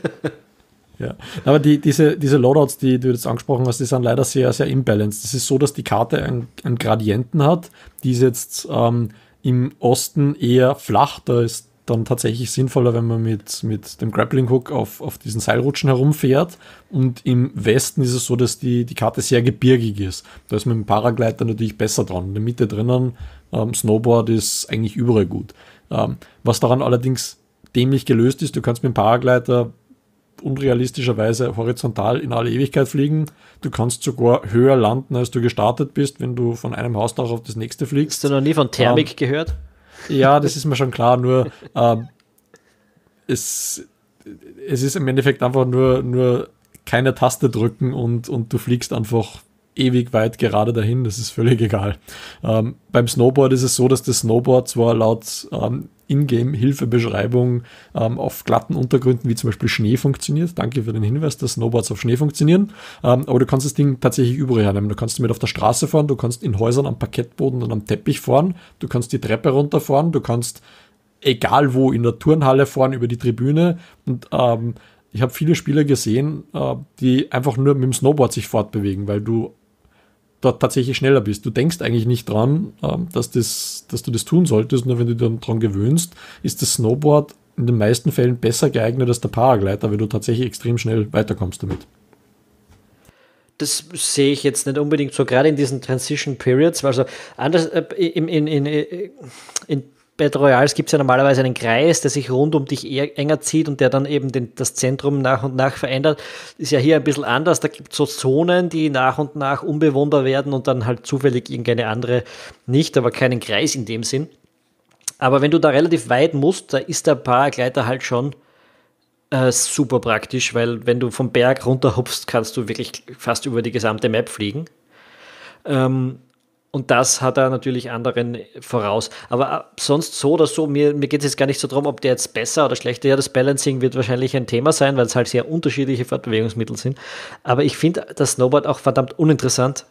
ja, aber die, diese, diese Loadouts, die du jetzt angesprochen hast, die sind leider sehr, sehr imbalanced. Es ist so, dass die Karte einen, einen Gradienten hat, die ist jetzt ähm, im Osten eher flach. Da ist dann tatsächlich sinnvoller, wenn man mit, mit dem Grappling Hook auf, auf diesen Seilrutschen herumfährt. Und im Westen ist es so, dass die, die Karte sehr gebirgig ist. Da ist man mit dem Paraglider natürlich besser dran. In der Mitte drinnen, ähm, Snowboard ist eigentlich überall gut. Ähm, was daran allerdings dämlich gelöst ist, du kannst mit dem Paraglider unrealistischerweise horizontal in alle Ewigkeit fliegen. Du kannst sogar höher landen, als du gestartet bist, wenn du von einem Hausdach auf das nächste fliegst. Hast du noch nie von Thermik ähm, gehört? Ja, das ist mir schon klar, nur ähm, es, es ist im Endeffekt einfach nur, nur keine Taste drücken und, und du fliegst einfach ewig weit gerade dahin, das ist völlig egal. Ähm, beim Snowboard ist es so, dass das Snowboard zwar laut ähm, Ingame-Hilfebeschreibung ähm, auf glatten Untergründen wie zum Beispiel Schnee funktioniert. Danke für den Hinweis, dass Snowboards auf Schnee funktionieren. Ähm, aber du kannst das Ding tatsächlich überall hernehmen. Du kannst damit auf der Straße fahren, du kannst in Häusern am Parkettboden und am Teppich fahren, du kannst die Treppe runterfahren, du kannst egal wo in der Turnhalle fahren, über die Tribüne und ähm, ich habe viele Spieler gesehen, äh, die einfach nur mit dem Snowboard sich fortbewegen, weil du dort tatsächlich schneller bist. Du denkst eigentlich nicht dran, ähm, dass, das, dass du das tun solltest, nur wenn du dann dran gewöhnst, ist das Snowboard in den meisten Fällen besser geeignet als der Paraglider, weil du tatsächlich extrem schnell weiterkommst damit. Das sehe ich jetzt nicht unbedingt so, gerade in diesen Transition Periods. Also anders, äh, in, in, äh, in, in Battle Royals gibt es ja normalerweise einen Kreis, der sich rund um dich eher enger zieht und der dann eben den, das Zentrum nach und nach verändert. Ist ja hier ein bisschen anders. Da gibt es so Zonen, die nach und nach unbewohnbar werden und dann halt zufällig irgendeine andere nicht, aber keinen Kreis in dem Sinn. Aber wenn du da relativ weit musst, da ist der Paragleiter halt schon äh, super praktisch, weil wenn du vom Berg runterhupfst, kannst du wirklich fast über die gesamte Map fliegen. Ähm, und das hat er natürlich anderen voraus. Aber äh, sonst so oder so, mir, mir geht es jetzt gar nicht so darum, ob der jetzt besser oder schlechter. Ja, das Balancing wird wahrscheinlich ein Thema sein, weil es halt sehr unterschiedliche Fortbewegungsmittel sind. Aber ich finde das Snowboard auch verdammt uninteressant.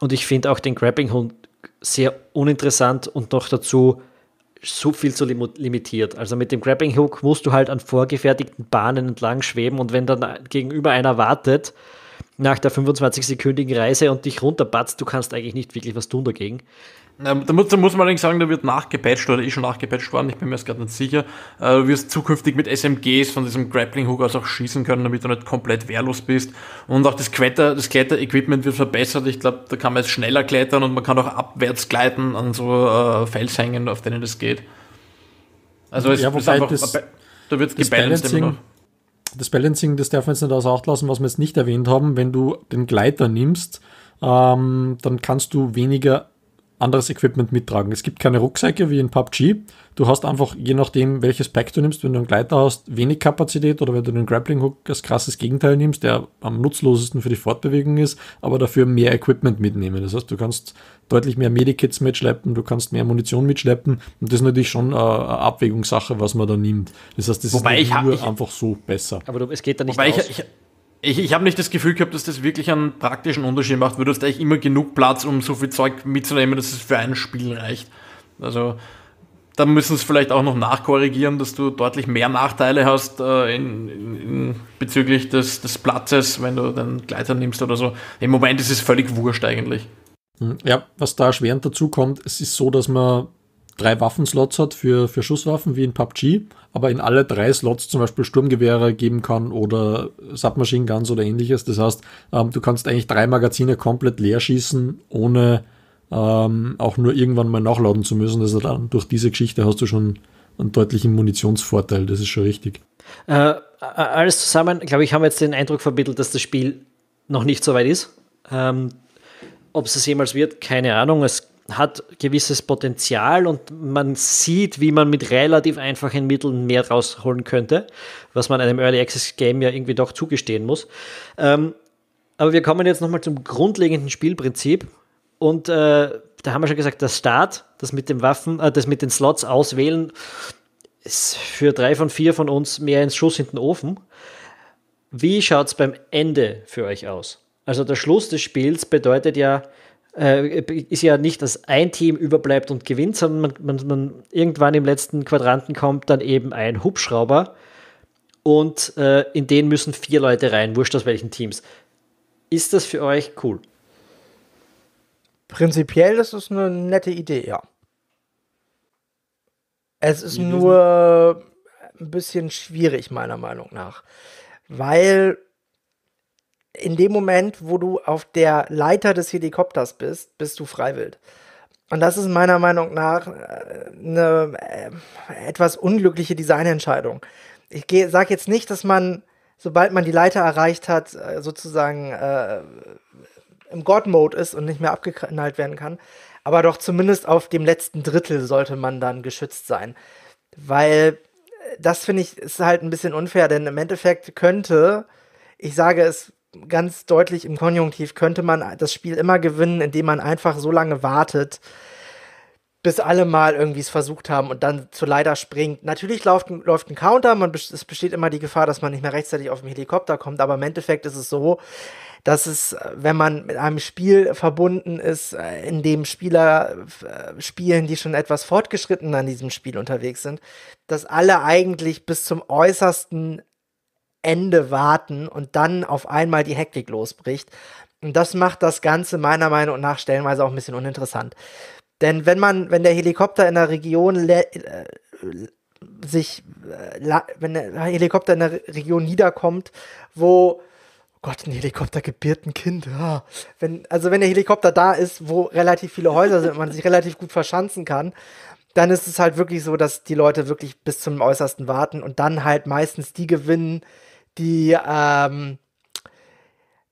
Und ich finde auch den Grappling-Hund sehr uninteressant und noch dazu so viel zu lim limitiert. Also mit dem Grappling Hook musst du halt an vorgefertigten Bahnen entlang schweben und wenn dann gegenüber einer wartet, nach der 25-sekündigen Reise und dich runterpatzt, du kannst eigentlich nicht wirklich was tun dagegen. Da muss, da muss man allerdings sagen, da wird nachgepatcht oder ist schon nachgepatcht worden, ich bin mir jetzt gerade nicht sicher. Äh, du wirst zukünftig mit SMGs von diesem Grappling Hook aus auch schießen können, damit du nicht komplett wehrlos bist. Und auch das Kletter, das Kletter-Equipment wird verbessert. Ich glaube, da kann man jetzt schneller klettern und man kann auch abwärts gleiten an so äh, Fels auf denen das geht. Also es ja, ist einfach, das, da wird es gebalanced immer noch das Balancing, das darf man jetzt nicht außer Acht lassen, was wir jetzt nicht erwähnt haben. Wenn du den Gleiter nimmst, ähm, dann kannst du weniger anderes Equipment mittragen. Es gibt keine Rucksäcke wie in PUBG. Du hast einfach, je nachdem, welches Pack du nimmst, wenn du einen Gleiter hast, wenig Kapazität oder wenn du den Grappling Hook als krasses Gegenteil nimmst, der am nutzlosesten für die Fortbewegung ist, aber dafür mehr Equipment mitnehmen. Das heißt, du kannst deutlich mehr Medikits mitschleppen, du kannst mehr Munition mitschleppen und das ist natürlich schon äh, eine Abwägungssache, was man da nimmt. Das heißt, das Wobei ist nicht nur ich, einfach so besser. Aber du, es geht da nicht Wobei aus. Ich, ich, ich, ich habe nicht das Gefühl gehabt, dass das wirklich einen praktischen Unterschied macht, weil du hast eigentlich immer genug Platz, um so viel Zeug mitzunehmen, dass es für ein Spiel reicht. Also da müssen sie es vielleicht auch noch nachkorrigieren, dass du deutlich mehr Nachteile hast äh, in, in, bezüglich des, des Platzes, wenn du den Gleiter nimmst oder so. Im Moment ist es völlig wurscht eigentlich. Hm, ja, was da erschwerend dazu kommt, es ist so, dass man drei Waffenslots hat für, für Schusswaffen wie in PUBG, aber in alle drei Slots zum Beispiel Sturmgewehre geben kann oder Submachine Guns oder ähnliches. Das heißt, ähm, du kannst eigentlich drei Magazine komplett leer schießen, ohne ähm, auch nur irgendwann mal nachladen zu müssen. Also dann durch diese Geschichte hast du schon einen deutlichen Munitionsvorteil, das ist schon richtig. Äh, alles zusammen, glaube ich, haben wir jetzt den Eindruck vermittelt, dass das Spiel noch nicht so weit ist. Ähm, Ob es jemals wird, keine Ahnung. Es hat gewisses Potenzial und man sieht, wie man mit relativ einfachen Mitteln mehr rausholen könnte, was man einem Early Access Game ja irgendwie doch zugestehen muss. Ähm, aber wir kommen jetzt nochmal zum grundlegenden Spielprinzip und äh, da haben wir schon gesagt, der Start, das mit den Waffen, äh, das mit den Slots auswählen, ist für drei von vier von uns mehr ins Schuss hinten Ofen. Wie schaut es beim Ende für euch aus? Also der Schluss des Spiels bedeutet ja, äh, ist ja nicht, dass ein Team überbleibt und gewinnt, sondern man, man, man irgendwann im letzten Quadranten kommt dann eben ein Hubschrauber und äh, in den müssen vier Leute rein, wurscht aus welchen Teams. Ist das für euch cool? Prinzipiell ist es eine nette Idee, ja. Es ist nur ein bisschen schwierig, meiner Meinung nach. Weil in dem Moment, wo du auf der Leiter des Helikopters bist, bist du freiwillig. Und das ist meiner Meinung nach äh, eine äh, etwas unglückliche Designentscheidung. Ich sage jetzt nicht, dass man, sobald man die Leiter erreicht hat, äh, sozusagen äh, im God-Mode ist und nicht mehr abgeknallt werden kann. Aber doch zumindest auf dem letzten Drittel sollte man dann geschützt sein. Weil das finde ich ist halt ein bisschen unfair, denn im Endeffekt könnte, ich sage es ganz deutlich im Konjunktiv, könnte man das Spiel immer gewinnen, indem man einfach so lange wartet, bis alle mal irgendwie es versucht haben und dann zu leider springt. Natürlich läuft, läuft ein Counter, man, es besteht immer die Gefahr, dass man nicht mehr rechtzeitig auf den Helikopter kommt, aber im Endeffekt ist es so, dass es, wenn man mit einem Spiel verbunden ist, äh, in dem Spieler äh, spielen, die schon etwas fortgeschritten an diesem Spiel unterwegs sind, dass alle eigentlich bis zum äußersten Ende warten und dann auf einmal die Hektik losbricht. Und das macht das Ganze meiner Meinung nach stellenweise auch ein bisschen uninteressant. Denn wenn man, wenn der Helikopter in der Region äh, sich, äh, wenn der Helikopter in der Region niederkommt, wo oh Gott, ein Helikopter gebiert ein Kind. Ja. Wenn, also wenn der Helikopter da ist, wo relativ viele Häuser sind man sich relativ gut verschanzen kann, dann ist es halt wirklich so, dass die Leute wirklich bis zum Äußersten warten und dann halt meistens die gewinnen, die ähm,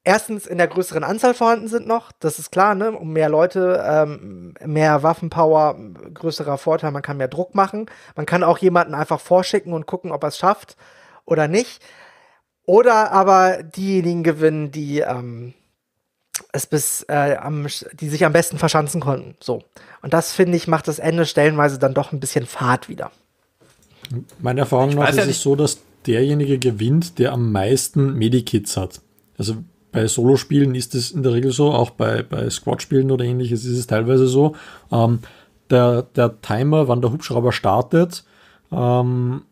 erstens in der größeren Anzahl vorhanden sind noch, das ist klar, ne? Um mehr Leute, ähm, mehr Waffenpower, größerer Vorteil, man kann mehr Druck machen. Man kann auch jemanden einfach vorschicken und gucken, ob er es schafft oder nicht. Oder aber diejenigen gewinnen, die ähm, es bis äh, am, die sich am besten verschanzen konnten. So. Und das finde ich macht das Ende stellenweise dann doch ein bisschen fad wieder. Meiner Erfahrung nach ist ja es so, dass derjenige gewinnt, der am meisten Medikits hat. Also bei Solospielen ist es in der Regel so, auch bei, bei Squad-Spielen oder ähnliches ist es teilweise so. Ähm, der, der Timer, wann der Hubschrauber startet, ähm,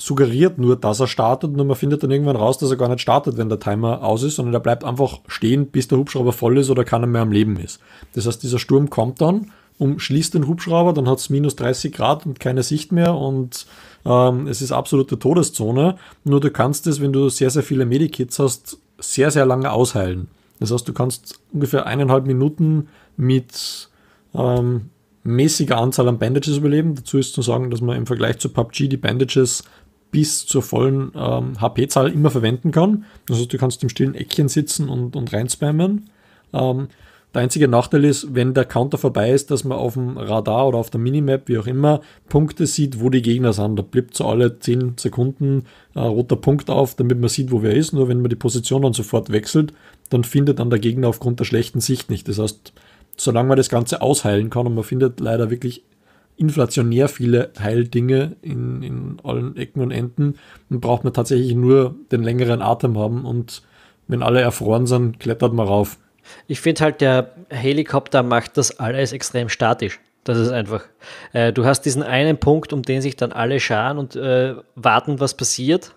suggeriert nur, dass er startet, nur man findet dann irgendwann raus, dass er gar nicht startet, wenn der Timer aus ist, sondern er bleibt einfach stehen, bis der Hubschrauber voll ist oder keiner mehr am Leben ist. Das heißt, dieser Sturm kommt dann, umschließt den Hubschrauber, dann hat es minus 30 Grad und keine Sicht mehr und ähm, es ist absolute Todeszone. Nur du kannst es, wenn du sehr, sehr viele Medikits hast, sehr, sehr lange ausheilen. Das heißt, du kannst ungefähr eineinhalb Minuten mit ähm, mäßiger Anzahl an Bandages überleben. Dazu ist zu sagen, dass man im Vergleich zu PUBG die Bandages bis zur vollen ähm, HP-Zahl immer verwenden kann. Also du kannst im stillen Eckchen sitzen und, und reinspammen. Ähm, der einzige Nachteil ist, wenn der Counter vorbei ist, dass man auf dem Radar oder auf der Minimap, wie auch immer, Punkte sieht, wo die Gegner sind. Da blippt so alle 10 Sekunden äh, roter Punkt auf, damit man sieht, wo wer ist. Nur wenn man die Position dann sofort wechselt, dann findet dann der Gegner aufgrund der schlechten Sicht nicht. Das heißt, solange man das Ganze ausheilen kann und man findet leider wirklich inflationär viele Heildinge in, in allen Ecken und Enden. Dann braucht man tatsächlich nur den längeren Atem haben und wenn alle erfroren sind, klettert man rauf. Ich finde halt, der Helikopter macht das alles extrem statisch. Das ist einfach. Äh, du hast diesen einen Punkt, um den sich dann alle scharen und äh, warten, was passiert.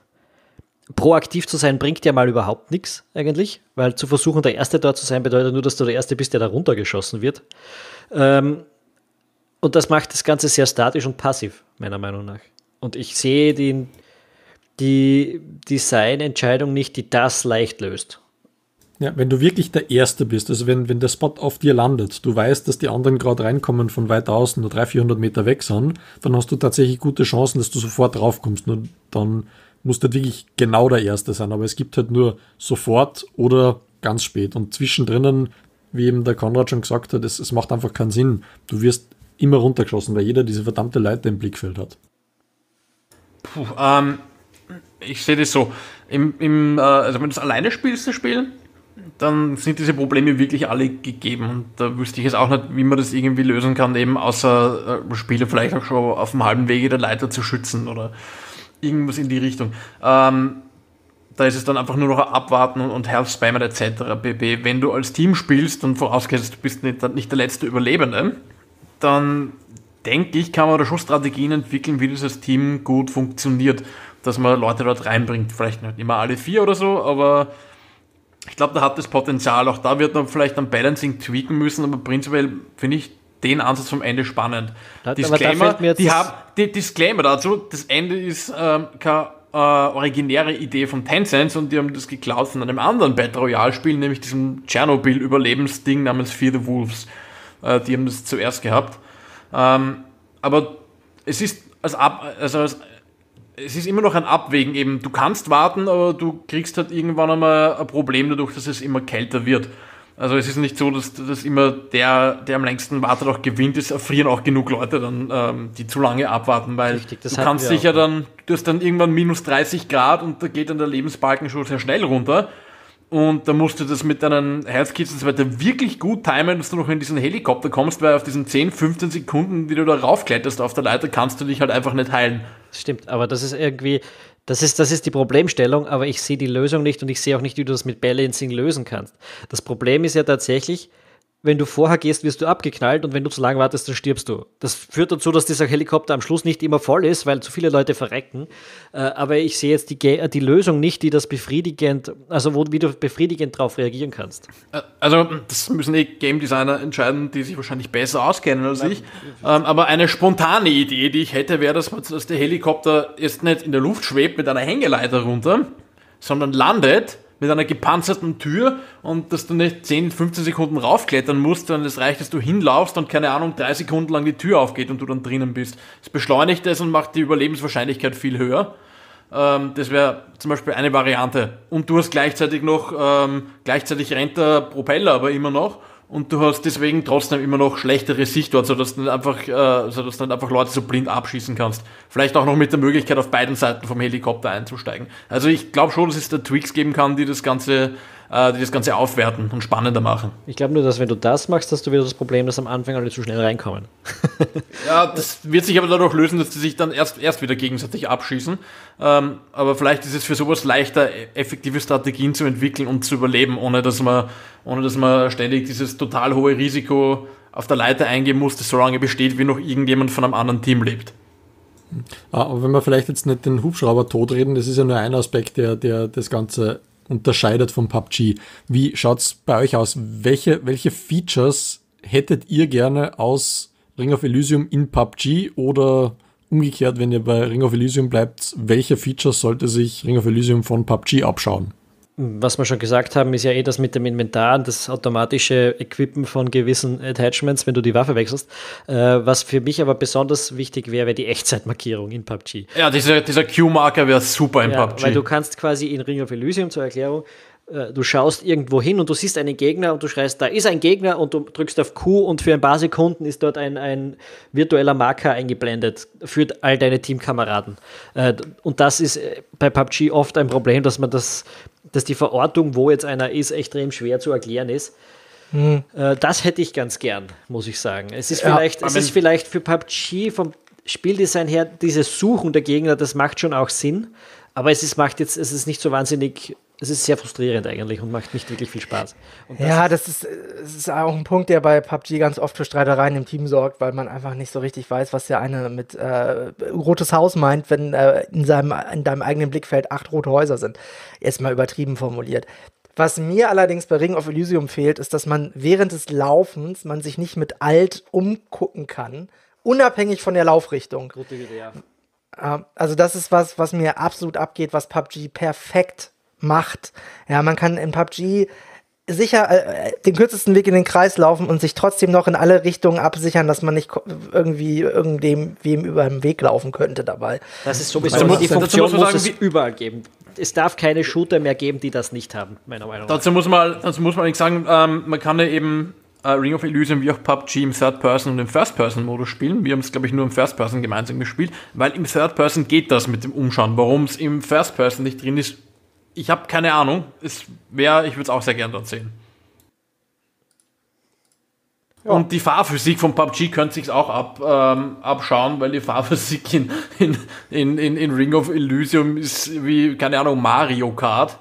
Proaktiv zu sein bringt ja mal überhaupt nichts eigentlich, weil zu versuchen, der Erste dort zu sein, bedeutet nur, dass du der Erste bist, der da runtergeschossen wird. Ähm, und das macht das Ganze sehr statisch und passiv, meiner Meinung nach. Und ich sehe die, die Designentscheidung nicht, die das leicht löst. Ja, wenn du wirklich der Erste bist, also wenn, wenn der Spot auf dir landet, du weißt, dass die anderen gerade reinkommen von weit außen, nur 300, 400 Meter weg sind, dann hast du tatsächlich gute Chancen, dass du sofort draufkommst. Nur dann musst du halt wirklich genau der Erste sein. Aber es gibt halt nur sofort oder ganz spät. Und zwischendrin, wie eben der Konrad schon gesagt hat, es, es macht einfach keinen Sinn. Du wirst immer runtergeschossen, weil jeder diese verdammte Leiter im Blickfeld hat. Puh, ähm, ich sehe das so. Im, im, äh, also wenn du es alleine spielst, das Spiel, dann sind diese Probleme wirklich alle gegeben. Und da wüsste ich jetzt auch nicht, wie man das irgendwie lösen kann, eben außer äh, Spiele vielleicht auch schon auf dem halben Wege der Leiter zu schützen oder irgendwas in die Richtung. Ähm, da ist es dann einfach nur noch abwarten und, Health Spammer etc. pp. Wenn du als Team spielst und vorausgehst, du bist nicht, nicht der letzte Überlebende, dann denke ich, kann man da schon Strategien entwickeln, wie dieses Team gut funktioniert, dass man Leute dort reinbringt. Vielleicht nicht immer alle vier oder so, aber ich glaube, da hat das Potenzial. Auch da wird man vielleicht am Balancing tweaken müssen, aber prinzipiell finde ich den Ansatz vom Ende spannend. Das, Disclaimer, da die haben, die, Disclaimer dazu, das Ende ist ähm, keine äh, originäre Idee von Tencent und die haben das geklaut von einem anderen Battle Royale Spiel, nämlich diesem Tschernobyl Überlebensding namens Fear the Wolves. Äh, die haben das zuerst gehabt. Ähm, aber es ist als Ab also als, es ist immer noch ein Abwägen eben. Du kannst warten, aber du kriegst halt irgendwann einmal ein Problem dadurch, dass es immer kälter wird. Also es ist nicht so, dass, dass immer der, der am längsten wartet, auch gewinnt. Es erfrieren auch genug Leute dann, ähm, die zu lange abwarten, weil Richtig, du kannst sicher ja dann, du hast dann irgendwann minus 30 Grad und da geht dann der Lebensbalken schon sehr schnell runter. Und da musst du das mit deinen Herzkids und so weiter wirklich gut timen, dass du noch in diesen Helikopter kommst, weil auf diesen 10, 15 Sekunden, die du da raufkletterst auf der Leiter, kannst du dich halt einfach nicht heilen. Stimmt, aber das ist irgendwie, das ist, das ist die Problemstellung, aber ich sehe die Lösung nicht und ich sehe auch nicht, wie du das mit Balancing lösen kannst. Das Problem ist ja tatsächlich, wenn du vorher gehst, wirst du abgeknallt und wenn du zu lange wartest, dann stirbst du. Das führt dazu, dass dieser Helikopter am Schluss nicht immer voll ist, weil zu viele Leute verrecken. Äh, aber ich sehe jetzt die, äh, die, Lösung nicht, die das befriedigend, also wo, wie du befriedigend darauf reagieren kannst. Äh, also das müssen die Game Designer entscheiden, die sich wahrscheinlich besser auskennen als ich. Ähm, aber eine spontane Idee, die ich hätte, wäre, dass, dass der Helikopter jetzt nicht in der Luft schwebt mit einer Hängeleiter runter, sondern landet mit einer gepanzerten Tür und dass du nicht 10, 15 Sekunden raufklettern musst, sondern es reicht, dass du hinlaufst und keine Ahnung, drei Sekunden lang die Tür aufgeht und du dann drinnen bist. Es beschleunigt es und macht die Überlebenswahrscheinlichkeit viel höher. Ähm, das wäre zum Beispiel eine Variante. Und du hast gleichzeitig noch, ähm, gleichzeitig rennt der Propeller aber immer noch und du hast deswegen trotzdem immer noch schlechtere Sichtort, sodass du nicht einfach, äh, sodass du nicht einfach Leute so blind abschießen kannst. Vielleicht auch noch mit der Möglichkeit, auf beiden Seiten vom Helikopter einzusteigen. Also ich glaube schon, dass es da Tweaks geben kann, die das Ganze äh, die das Ganze aufwerten und spannender machen. Ich glaube nur, dass wenn du das machst, hast du wieder das Problem, dass am Anfang alle zu schnell reinkommen. ja, das wird sich aber dadurch lösen, dass die sich dann erst, erst wieder gegenseitig abschießen. Ähm, aber vielleicht ist es für sowas leichter, e-, effektive Strategien zu entwickeln und zu überleben, ohne dass man, ohne dass man ständig dieses total hohe Risiko auf der Leiter eingehen muss, das so lange besteht, wie noch irgendjemand von einem anderen Team lebt. Ah, aber wenn wir vielleicht jetzt nicht den Hubschrauber totreden, das ist ja nur ein Aspekt, der, der das Ganze unterscheidet von PUBG. Wie schaut's bei euch aus? Welche, welche Features hättet ihr gerne aus Ring of Elysium in PUBG oder umgekehrt, wenn ihr bei Ring of Elysium bleibt, welche Features sollte sich Ring of Elysium von PUBG abschauen? was wir schon gesagt haben, ist ja eh das mit dem Inventar und das automatische Equippen von gewissen Attachments, wenn du die Waffe wechselst. Äh, was für mich aber besonders wichtig wäre, wäre die Echtzeitmarkierung in PUBG. Ja, dieser, dieser Q-Marker wäre super in ja, PUBG. Weil du kannst quasi in Ring of Elysium zur Erklärung, äh, du schaust irgendwo hin und du siehst einen Gegner und du schreist, da ist ein Gegner und du drückst auf Q und für ein paar Sekunden ist dort ein, ein virtueller Marker eingeblendet für all deine Teamkameraden. Äh, und das ist äh, bei PUBG oft ein Problem, dass man das, dass die Verortung, wo jetzt einer ist, extrem schwer zu erklären ist. Mhm. Das hätte ich ganz gern, muss ich sagen. Es ist vielleicht, ja, es ist vielleicht für PUBG vom Spieldesign her, dieses Suchen der Gegner, das macht schon auch Sinn. Aber es ist, macht jetzt, es ist nicht so wahnsinnig das ist sehr frustrierend eigentlich und macht nicht wirklich viel Spaß. Das ja, das ist, das ist auch ein Punkt, der bei PUBG ganz oft für Streitereien im Team sorgt, weil man einfach nicht so richtig weiß, was der eine mit äh, rotes Haus meint, wenn äh, in, seinem, in deinem eigenen Blickfeld acht rote Häuser sind. Erstmal übertrieben formuliert. Was mir allerdings bei Ring of Elysium fehlt, ist, dass man während des Laufens man sich nicht mit Alt umgucken kann, unabhängig von der Laufrichtung. Gute Idee, ja. Äh, also das ist was, was mir absolut abgeht, was PUBG perfekt macht. Ja, man kann in PUBG sicher äh, den kürzesten Weg in den Kreis laufen und sich trotzdem noch in alle Richtungen absichern, dass man nicht irgendwie irgendwem wem über den Weg laufen könnte dabei. Das ist sowieso die Funktion muss, es überall geben. Es darf keine Shooter mehr geben, die das nicht haben, meiner Meinung nach. Dazu muss man, dazu muss man eigentlich sagen, ähm, man kann ja eben äh, Ring of Illusion wie auch PUBG im Third-Person und im First-Person-Modus spielen. Wir haben es, glaube ich, nur im First-Person gemeinsam gespielt, weil im Third-Person geht das mit dem Umschauen. Warum es im First-Person nicht drin ist, ich habe keine Ahnung. Es wär, ich würde es auch sehr gerne dort sehen. Ja. Und die Fahrphysik von PUBG könnte sich auch ab, ähm, abschauen, weil die Fahrphysik in, in, in, in, Ring of Elysium ist wie, keine Ahnung, Mario Kart.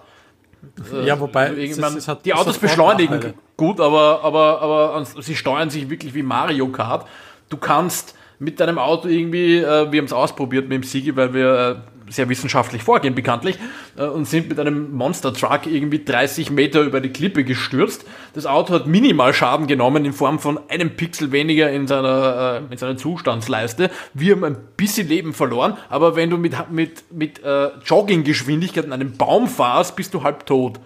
Äh, ja, wobei ich mein, es, es hat, die Autos beschleunigen gut, aber, aber, aber sie steuern sich wirklich wie Mario Kart. Du kannst mit deinem Auto irgendwie, äh, wir haben es ausprobiert mit dem Sigi, weil wir äh, sehr wissenschaftlich vorgehen, bekanntlich, äh, und sind mit einem Monster-Truck irgendwie 30 Meter über die Klippe gestürzt. Das Auto hat minimal Schaden genommen in Form von einem Pixel weniger in seiner, äh, in seiner Zustandsleiste. Wir haben ein bisschen Leben verloren, aber wenn du mit, mit, mit äh, Jogginggeschwindigkeit in einem Baum fahrst, bist du halb tot.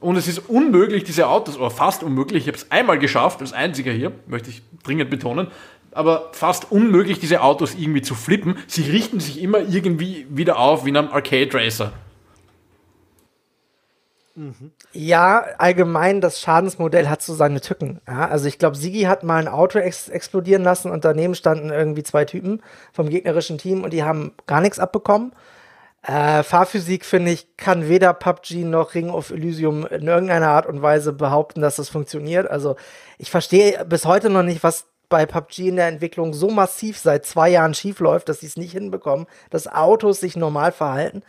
Und es ist unmöglich, diese Autos, oder fast unmöglich, ich habe es einmal geschafft, als einziger hier, möchte ich dringend betonen, aber fast unmöglich, diese Autos irgendwie zu flippen. Sie richten sich immer irgendwie wieder auf wie in einem Arcade Racer. Mhm. Ja, allgemein, das Schadensmodell hat so seine Tücken. Ja, also ich glaube, Sigi hat mal ein Auto ex explodieren lassen und daneben standen irgendwie zwei Typen vom gegnerischen Team und die haben gar nichts abbekommen. Äh, Fahrphysik, finde ich, kann weder PUBG noch Ring of Elysium in irgendeiner Art und Weise behaupten, dass das funktioniert. Also ich verstehe bis heute noch nicht, was bei PUBG in der Entwicklung so massiv seit zwei Jahren schief läuft, dass sie es nicht hinbekommen, dass Autos sich normal verhalten.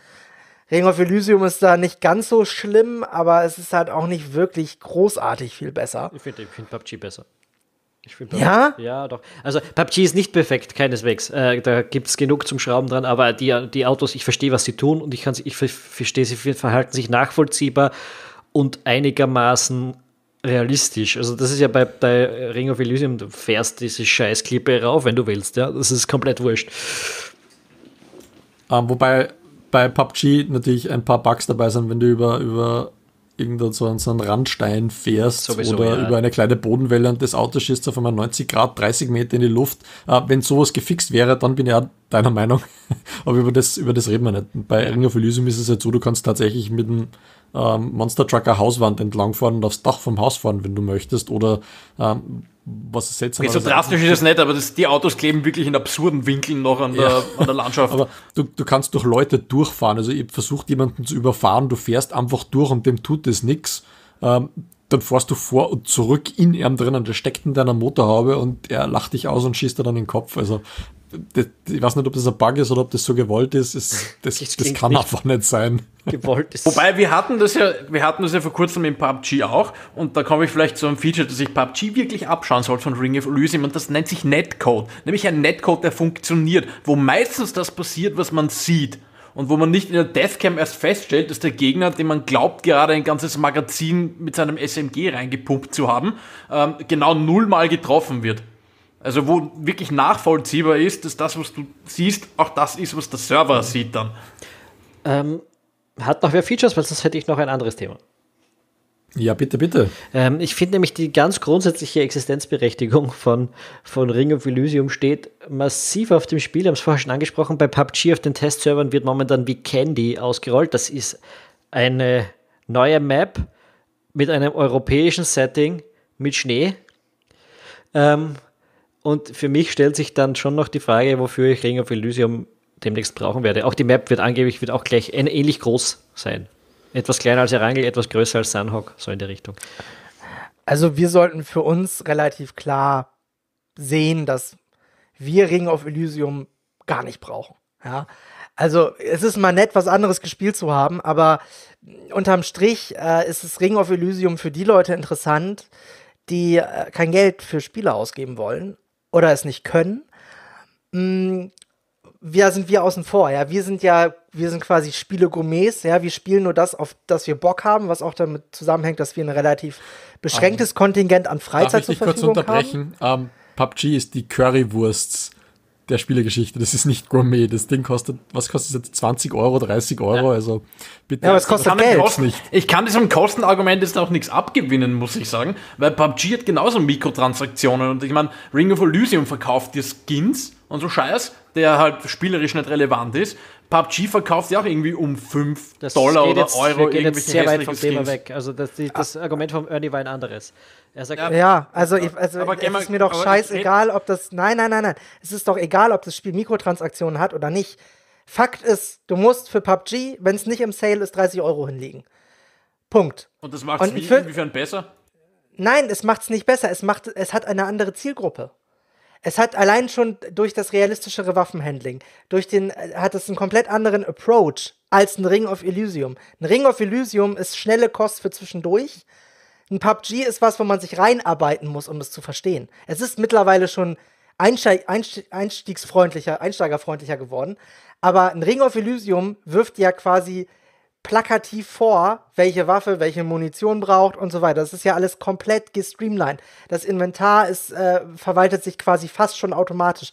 Ring of Elysium ist da nicht ganz so schlimm, aber es ist halt auch nicht wirklich großartig viel besser. Ich finde find PUBG besser. Ich find PUBG, ja? Ja, doch. Also PUBG ist nicht perfekt, keineswegs. Äh, da gibt es genug zum Schrauben dran, aber die, die Autos, ich verstehe, was sie tun und ich, kann, ich verstehe, sie verhalten sich nachvollziehbar und einigermaßen realistisch. Also das ist ja bei, bei Ring of Elysium, du fährst diese Scheißklippe rauf, wenn du willst. Ja? Das ist komplett wurscht. Ähm, wobei bei PUBG natürlich ein paar Bugs dabei sind, wenn du über, über irgendeinen so einen, so einen Randstein fährst Sowieso, oder ja. über eine kleine Bodenwelle und das Auto schießt auf einmal 90 Grad, 30 Meter in die Luft. Äh, wenn sowas gefixt wäre, dann bin ich ja deiner Meinung. Aber über das, über das reden wir nicht. Bei Ring of Elysium ist es jetzt so, du kannst tatsächlich mit einem ähm, Monster Trucker Hauswand entlangfahren und aufs Dach vom Haus fahren, wenn du möchtest. Oder ähm, was ist jetzt? Okay, so drastisch ist es nicht, aber das, die Autos kleben wirklich in absurden Winkeln noch an, ja. der, an der, Landschaft. aber du, du, kannst durch Leute durchfahren. Also ihr versucht jemanden zu überfahren, du fährst einfach durch und dem tut es nichts. Ähm, dann fährst du vor und zurück in ihm drinnen, der steckt in deiner Motorhaube und er lacht dich aus und schießt dir dann in den Kopf. Also das, ich weiß nicht, ob das ein Bug ist oder ob das so gewollt ist. Ist, das, das, das kann nicht einfach nicht sein. Gewollt ist. Wobei wir hatten das ja, wir hatten das ja vor kurzem im PUBG auch und da komme ich vielleicht zu einem Feature, dass ich PUBG wirklich abschauen soll von Ring of Elysium und das nennt sich Netcode. Nämlich ein Netcode, der funktioniert, wo meistens das passiert, was man sieht und wo man nicht in der Deathcam erst feststellt, dass der Gegner, dem man glaubt, gerade ein ganzes Magazin mit seinem SMG reingepumpt zu haben, ähm, genau nullmal getroffen wird. Also wo wirklich nachvollziehbar ist, dass das, was du siehst, auch das ist, was der Server sieht dann. Ähm, hat noch mehr Features, weil sonst hätte ich noch ein anderes Thema. Ja, bitte, bitte. Ähm, ich finde nämlich die ganz grundsätzliche Existenzberechtigung von, von Ring of Elysium steht massiv auf dem Spiel. Wir haben es vorher schon angesprochen. Bei PUBG auf den Testservern wird momentan wie Candy ausgerollt. Das ist eine neue Map mit einem europäischen Setting mit Schnee. Ähm, und für mich stellt sich dann schon noch die Frage, wofür ich Ring of Elysium demnächst brauchen werde. Auch die Map wird angeblich wird auch gleich ähnlich groß sein. Etwas kleiner als Erangel, etwas größer als Sunhawk, so in der Richtung. Also wir sollten für uns relativ klar sehen, dass wir Ring of Elysium gar nicht brauchen. Ja? Also es ist mal nett, was anderes gespielt zu haben, aber unterm Strich äh, ist es Ring of Elysium für die Leute interessant, die äh, kein Geld für Spiele ausgeben wollen oder es nicht können, mh, mm, wir sind wir außen vor, ja. Wir sind ja, wir sind quasi Spielegummis, ja. Wir spielen nur das, auf das wir Bock haben, was auch damit zusammenhängt, dass wir ein relativ beschränktes um, ähm, Kontingent an Freizeit darf ich zur Verfügung kurz unterbrechen? haben. Um, PUBG ist die Currywurst der Spielergeschichte. Das ist nicht Gourmet. Das Ding kostet, was kostet es jetzt? 20 Euro, 30 Euro? Ja. Also bitte. Ja, aber es kostet das Geld. nicht. Ich kann diesem Kostenargument jetzt auch nichts abgewinnen, muss ich sagen, weil PUBG hat genauso Mikrotransaktionen und ich meine, Ring of Elysium verkauft dir Skins und so Scheiß, der halt spielerisch nicht relevant ist. PUBG verkauft ja auch irgendwie um 5 das Dollar oder jetzt, Euro geht jetzt sehr weit vom Skins. Thema weg. Also das, die, das ah. Argument vom Ernie war ein anderes. Er sagt, ja, ja also, ich, also aber es ist mir doch scheißegal, ob das. Nein, nein, nein, nein. Es ist doch egal, ob das Spiel Mikrotransaktionen hat oder nicht. Fakt ist, du musst für PUBG, wenn es nicht im Sale ist, 30 Euro hinlegen. Punkt. Und das macht es inwiefern besser? Nein, es macht es nicht besser. Es, macht, es hat eine andere Zielgruppe. Es hat allein schon durch das realistischere Waffenhandling, durch den äh, hat es einen komplett anderen Approach als ein Ring of Elysium. Ein Ring of Elysium ist schnelle Kost für zwischendurch. Ein PUBG ist was, wo man sich reinarbeiten muss, um es zu verstehen. Es ist mittlerweile schon einstiegsfreundlicher, einsteigerfreundlicher geworden. Aber ein Ring of Elysium wirft ja quasi plakativ vor, welche Waffe, welche Munition braucht und so weiter. Das ist ja alles komplett gestreamlined. Das Inventar ist, äh, verwaltet sich quasi fast schon automatisch.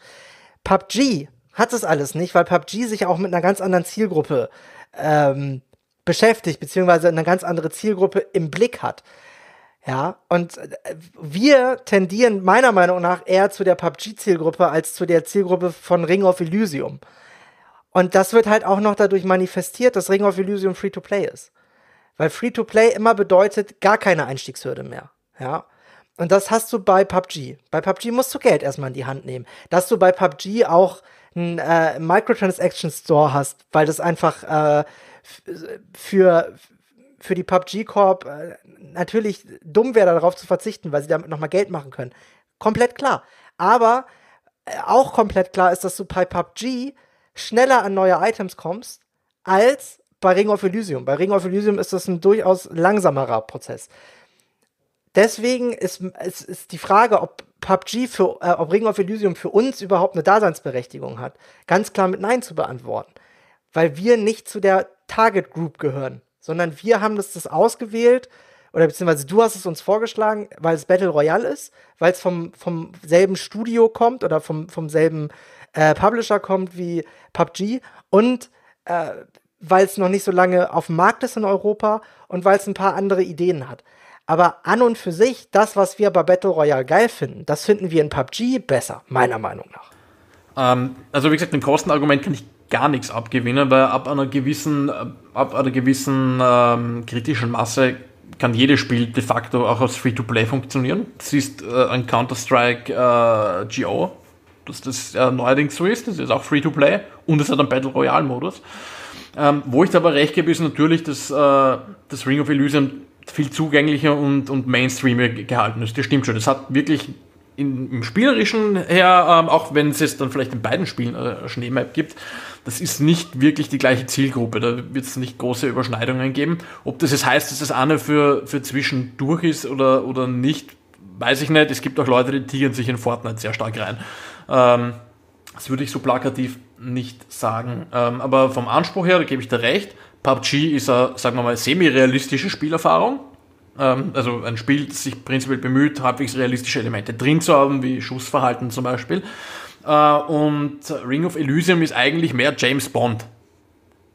PUBG hat es alles nicht, weil PUBG sich auch mit einer ganz anderen Zielgruppe ähm, beschäftigt, beziehungsweise eine ganz andere Zielgruppe im Blick hat. Ja, und äh, wir tendieren meiner Meinung nach eher zu der PUBG-Zielgruppe als zu der Zielgruppe von Ring of Elysium. Und das wird halt auch noch dadurch manifestiert, dass Ring of Illusion Free-to-Play ist. Weil Free-to-Play immer bedeutet gar keine Einstiegshürde mehr. Ja. Und das hast du bei PUBG. Bei PUBG musst du Geld erstmal in die Hand nehmen. Dass du bei PUBG auch einen äh, Microtransaction Store hast, weil das einfach äh, für, für die PUBG Corp äh, natürlich dumm wäre, darauf zu verzichten, weil sie damit nochmal Geld machen können. Komplett klar. Aber äh, auch komplett klar ist, dass du bei PUBG schneller an neue Items kommst, als bei Ring of Elysium. Bei Ring of Elysium ist das ein durchaus langsamerer Prozess. Deswegen ist, ist, ist die Frage, ob PUBG für, äh, ob Ring of Elysium für uns überhaupt eine Daseinsberechtigung hat, ganz klar mit Nein zu beantworten. Weil wir nicht zu der Target Group gehören, sondern wir haben das, das ausgewählt, oder beziehungsweise du hast es uns vorgeschlagen, weil es Battle Royale ist, weil es vom, vom selben Studio kommt oder vom, vom selben äh, Publisher kommt wie PUBG und äh, weil es noch nicht so lange auf dem Markt ist in Europa und weil es ein paar andere Ideen hat. Aber an und für sich, das, was wir bei Battle Royale geil finden, das finden wir in PUBG besser, meiner Meinung nach. Ähm, also wie gesagt, dem Kostenargument kann ich gar nichts abgewinnen, weil ab einer gewissen, äh, ab einer gewissen ähm, kritischen Masse kann jedes Spiel de facto auch als Free-to-Play funktionieren. Das ist äh, ein Counter-Strike äh, GO dass das äh, neuerdings so ist. Das ist auch Free-to-Play und es hat einen Battle Royale-Modus. Ähm, wo ich da aber recht gebe, ist natürlich, dass äh, das Ring of Illusion viel zugänglicher und, und Mainstreamer gehalten ist. Das stimmt schon. Das hat wirklich in, im spielerischen her, ähm, auch wenn es jetzt dann vielleicht in beiden Spielen äh, Schneemap gibt, das ist nicht wirklich die gleiche Zielgruppe. Da wird es nicht große Überschneidungen geben. Ob das jetzt heißt, dass das eine für, für zwischendurch ist oder, oder nicht, weiß ich nicht. Es gibt auch Leute, die tigern sich in Fortnite sehr stark rein. Ähm, das würde ich so plakativ nicht sagen. Ähm, aber vom Anspruch her, da gebe ich dir recht, PUBG ist eine, sagen wir mal, semi-realistische Spielerfahrung. Ähm, also ein Spiel, das sich prinzipiell bemüht, halbwegs realistische Elemente drin zu haben, wie Schussverhalten zum Beispiel. Äh, und Ring of Elysium ist eigentlich mehr James Bond.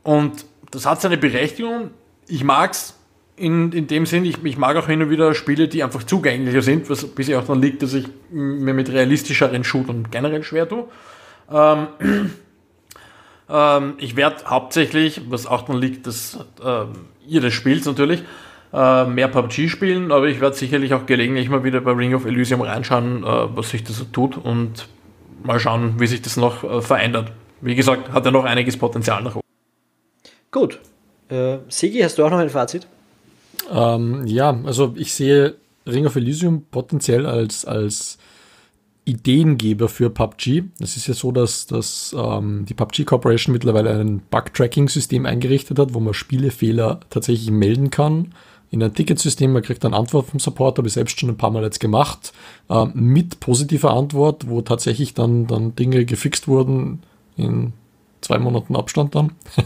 Und das hat seine Berechtigung. Ich mag es, in, in dem Sinn, ich, ich mag auch hin und wieder Spiele, die einfach zugänglicher sind, was ein bisschen auch daran liegt, dass ich mir mit realistischeren Shootern generell schwer tue. Ähm, ähm, ich werde hauptsächlich, was auch daran liegt, dass ähm, ihr das spielt natürlich, äh, mehr PUBG spielen, aber ich werde sicherlich auch gelegentlich mal wieder bei Ring of Elysium reinschauen, äh, was sich das so tut und mal schauen, wie sich das noch äh, verändert. Wie gesagt, hat er ja noch einiges Potenzial nach oben. Gut. Äh, Sigi, hast du auch noch ein Fazit? Ähm, ja, also ich sehe Ring of Elysium potenziell als, als Ideengeber für PUBG. Es ist ja so, dass, dass ähm, die PUBG Corporation mittlerweile ein Bug-Tracking-System eingerichtet hat, wo man Spielefehler tatsächlich melden kann. In ein Ticketsystem, man kriegt dann Antwort vom Support, habe ich selbst schon ein paar Mal jetzt gemacht, äh, mit positiver Antwort, wo tatsächlich dann, dann Dinge gefixt wurden in zwei Monaten Abstand dann.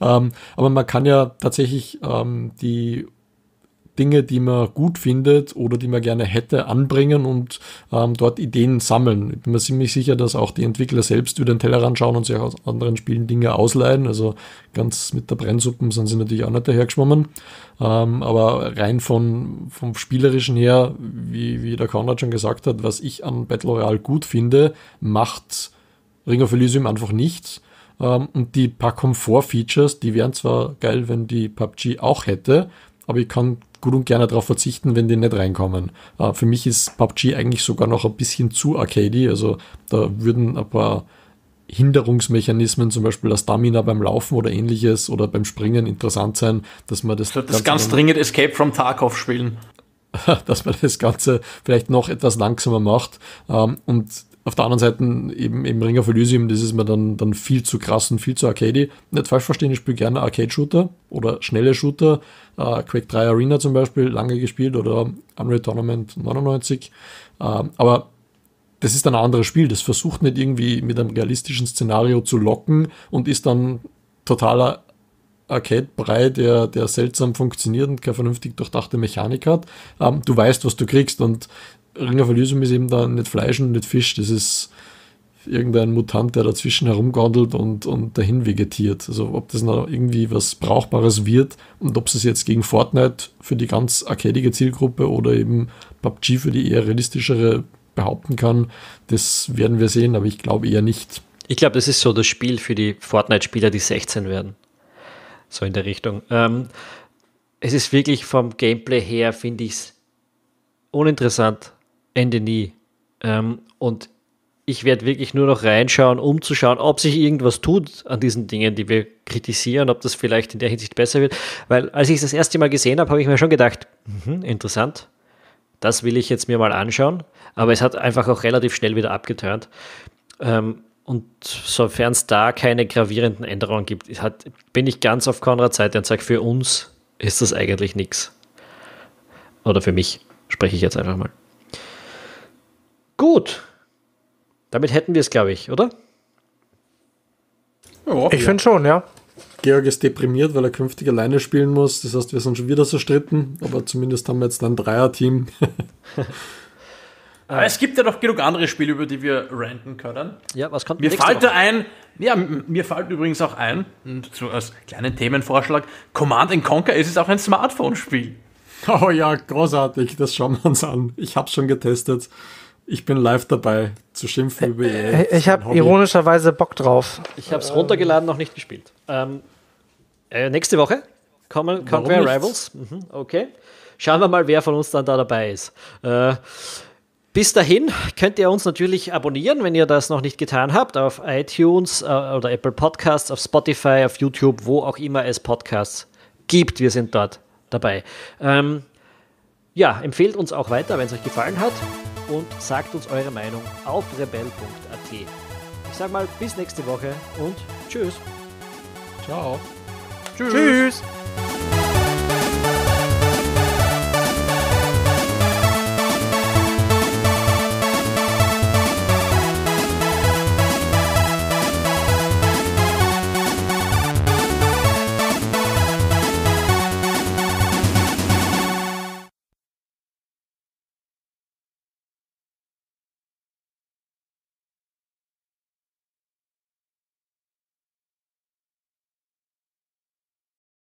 Ähm, aber man kann ja tatsächlich ähm, die Dinge, die man gut findet oder die man gerne hätte, anbringen und ähm, dort Ideen sammeln. Ich bin mir ziemlich sicher, dass auch die Entwickler selbst über den Tellerrand schauen und sich aus anderen Spielen Dinge ausleihen. Also ganz mit der Brennsuppen sind sie natürlich auch nicht dahergeschwommen. Ähm, aber rein von, vom Spielerischen her, wie, wie der Konrad schon gesagt hat, was ich an Battle Royale gut finde, macht Ring of Elysium einfach nichts ähm, und die paar Komfort-Features, die wären zwar geil, wenn die PUBG auch hätte, aber ich kann gut und gerne darauf verzichten, wenn die nicht reinkommen. Äh, für mich ist PUBG eigentlich sogar noch ein bisschen zu arcadey. also da würden ein paar Hinderungsmechanismen, zum Beispiel das Stamina beim Laufen oder ähnliches oder beim Springen interessant sein, dass man das. Das ganz dringend Escape from Tarkov spielen dass man das Ganze vielleicht noch etwas langsamer macht. Ähm, und auf der anderen Seite eben, im Ring of Elysium, das ist mir dann, dann viel zu krass und viel zu arcade. Nicht falsch verstehen, ich spiele gerne Arcade-Shooter oder schnelle Shooter. Äh, Quake 3 Arena zum Beispiel, lange gespielt oder Unreal Tournament 99. Äh, aber das ist ein anderes Spiel. Das versucht nicht irgendwie mit einem realistischen Szenario zu locken und ist dann totaler Arcade-Brei, der, der seltsam funktioniert und keine vernünftig durchdachte Mechanik hat. Ähm, du weißt, was du kriegst und Ring of ist eben dann nicht Fleisch und nicht Fisch, das ist irgendein Mutant, der dazwischen herumgondelt und, und dahin vegetiert. Also ob das noch irgendwie was Brauchbares wird und ob es jetzt gegen Fortnite für die ganz arcadige Zielgruppe oder eben PUBG für die eher realistischere behaupten kann, das werden wir sehen, aber ich glaube eher nicht. Ich glaube, das ist so das Spiel für die Fortnite-Spieler, die 16 werden. So in der Richtung. Ähm, es ist wirklich vom Gameplay her, finde ich es uninteressant Ende nie. Ähm, und ich werde wirklich nur noch reinschauen, um zu schauen, ob sich irgendwas tut an diesen Dingen, die wir kritisieren, ob das vielleicht in der Hinsicht besser wird. Weil als ich es das erste Mal gesehen habe, habe ich mir schon gedacht, mh, interessant, das will ich jetzt mir mal anschauen. Aber es hat einfach auch relativ schnell wieder abgeturnt. Ähm, und sofern es da keine gravierenden Änderungen gibt, hat, bin ich ganz auf Konrads Seite und sage, für uns ist das eigentlich nichts. Oder für mich spreche ich jetzt einfach mal. Gut. Damit hätten wir es, glaube ich, oder? Oh, ich ja. finde schon, ja. Georg ist deprimiert, weil er künftig alleine spielen muss. Das heißt, wir sind schon wieder so stritten, aber zumindest haben wir jetzt ein Dreier-Team. es gibt ja noch genug andere Spiele, über die wir ranten können. Ja, was kommt Mir fällt da ein, ja, mir fällt übrigens auch ein, so als kleinen Themenvorschlag, Command Conquer ist es auch ein Smartphone-Spiel. Oh ja, großartig, das schauen wir uns an. Ich habe schon getestet. Ich bin live dabei zu schimpfen über EA. Äh, ich habe ironischerweise Bock drauf. Ich habe es runtergeladen, noch nicht gespielt. Ähm, äh, nächste Woche kommen Conquer Rivals. Mhm, okay. Schauen wir mal, wer von uns dann da dabei ist. Äh, bis dahin könnt ihr uns natürlich abonnieren, wenn ihr das noch nicht getan habt, auf iTunes äh, oder Apple Podcasts, auf Spotify, auf YouTube, wo auch immer es Podcasts gibt. Wir sind dort dabei. Ähm, ja, empfehlt uns auch weiter, wenn es euch gefallen hat und sagt uns eure Meinung auf rebell.at. Ich sag mal bis nächste Woche und tschüss. Ciao. Tschüss. tschüss.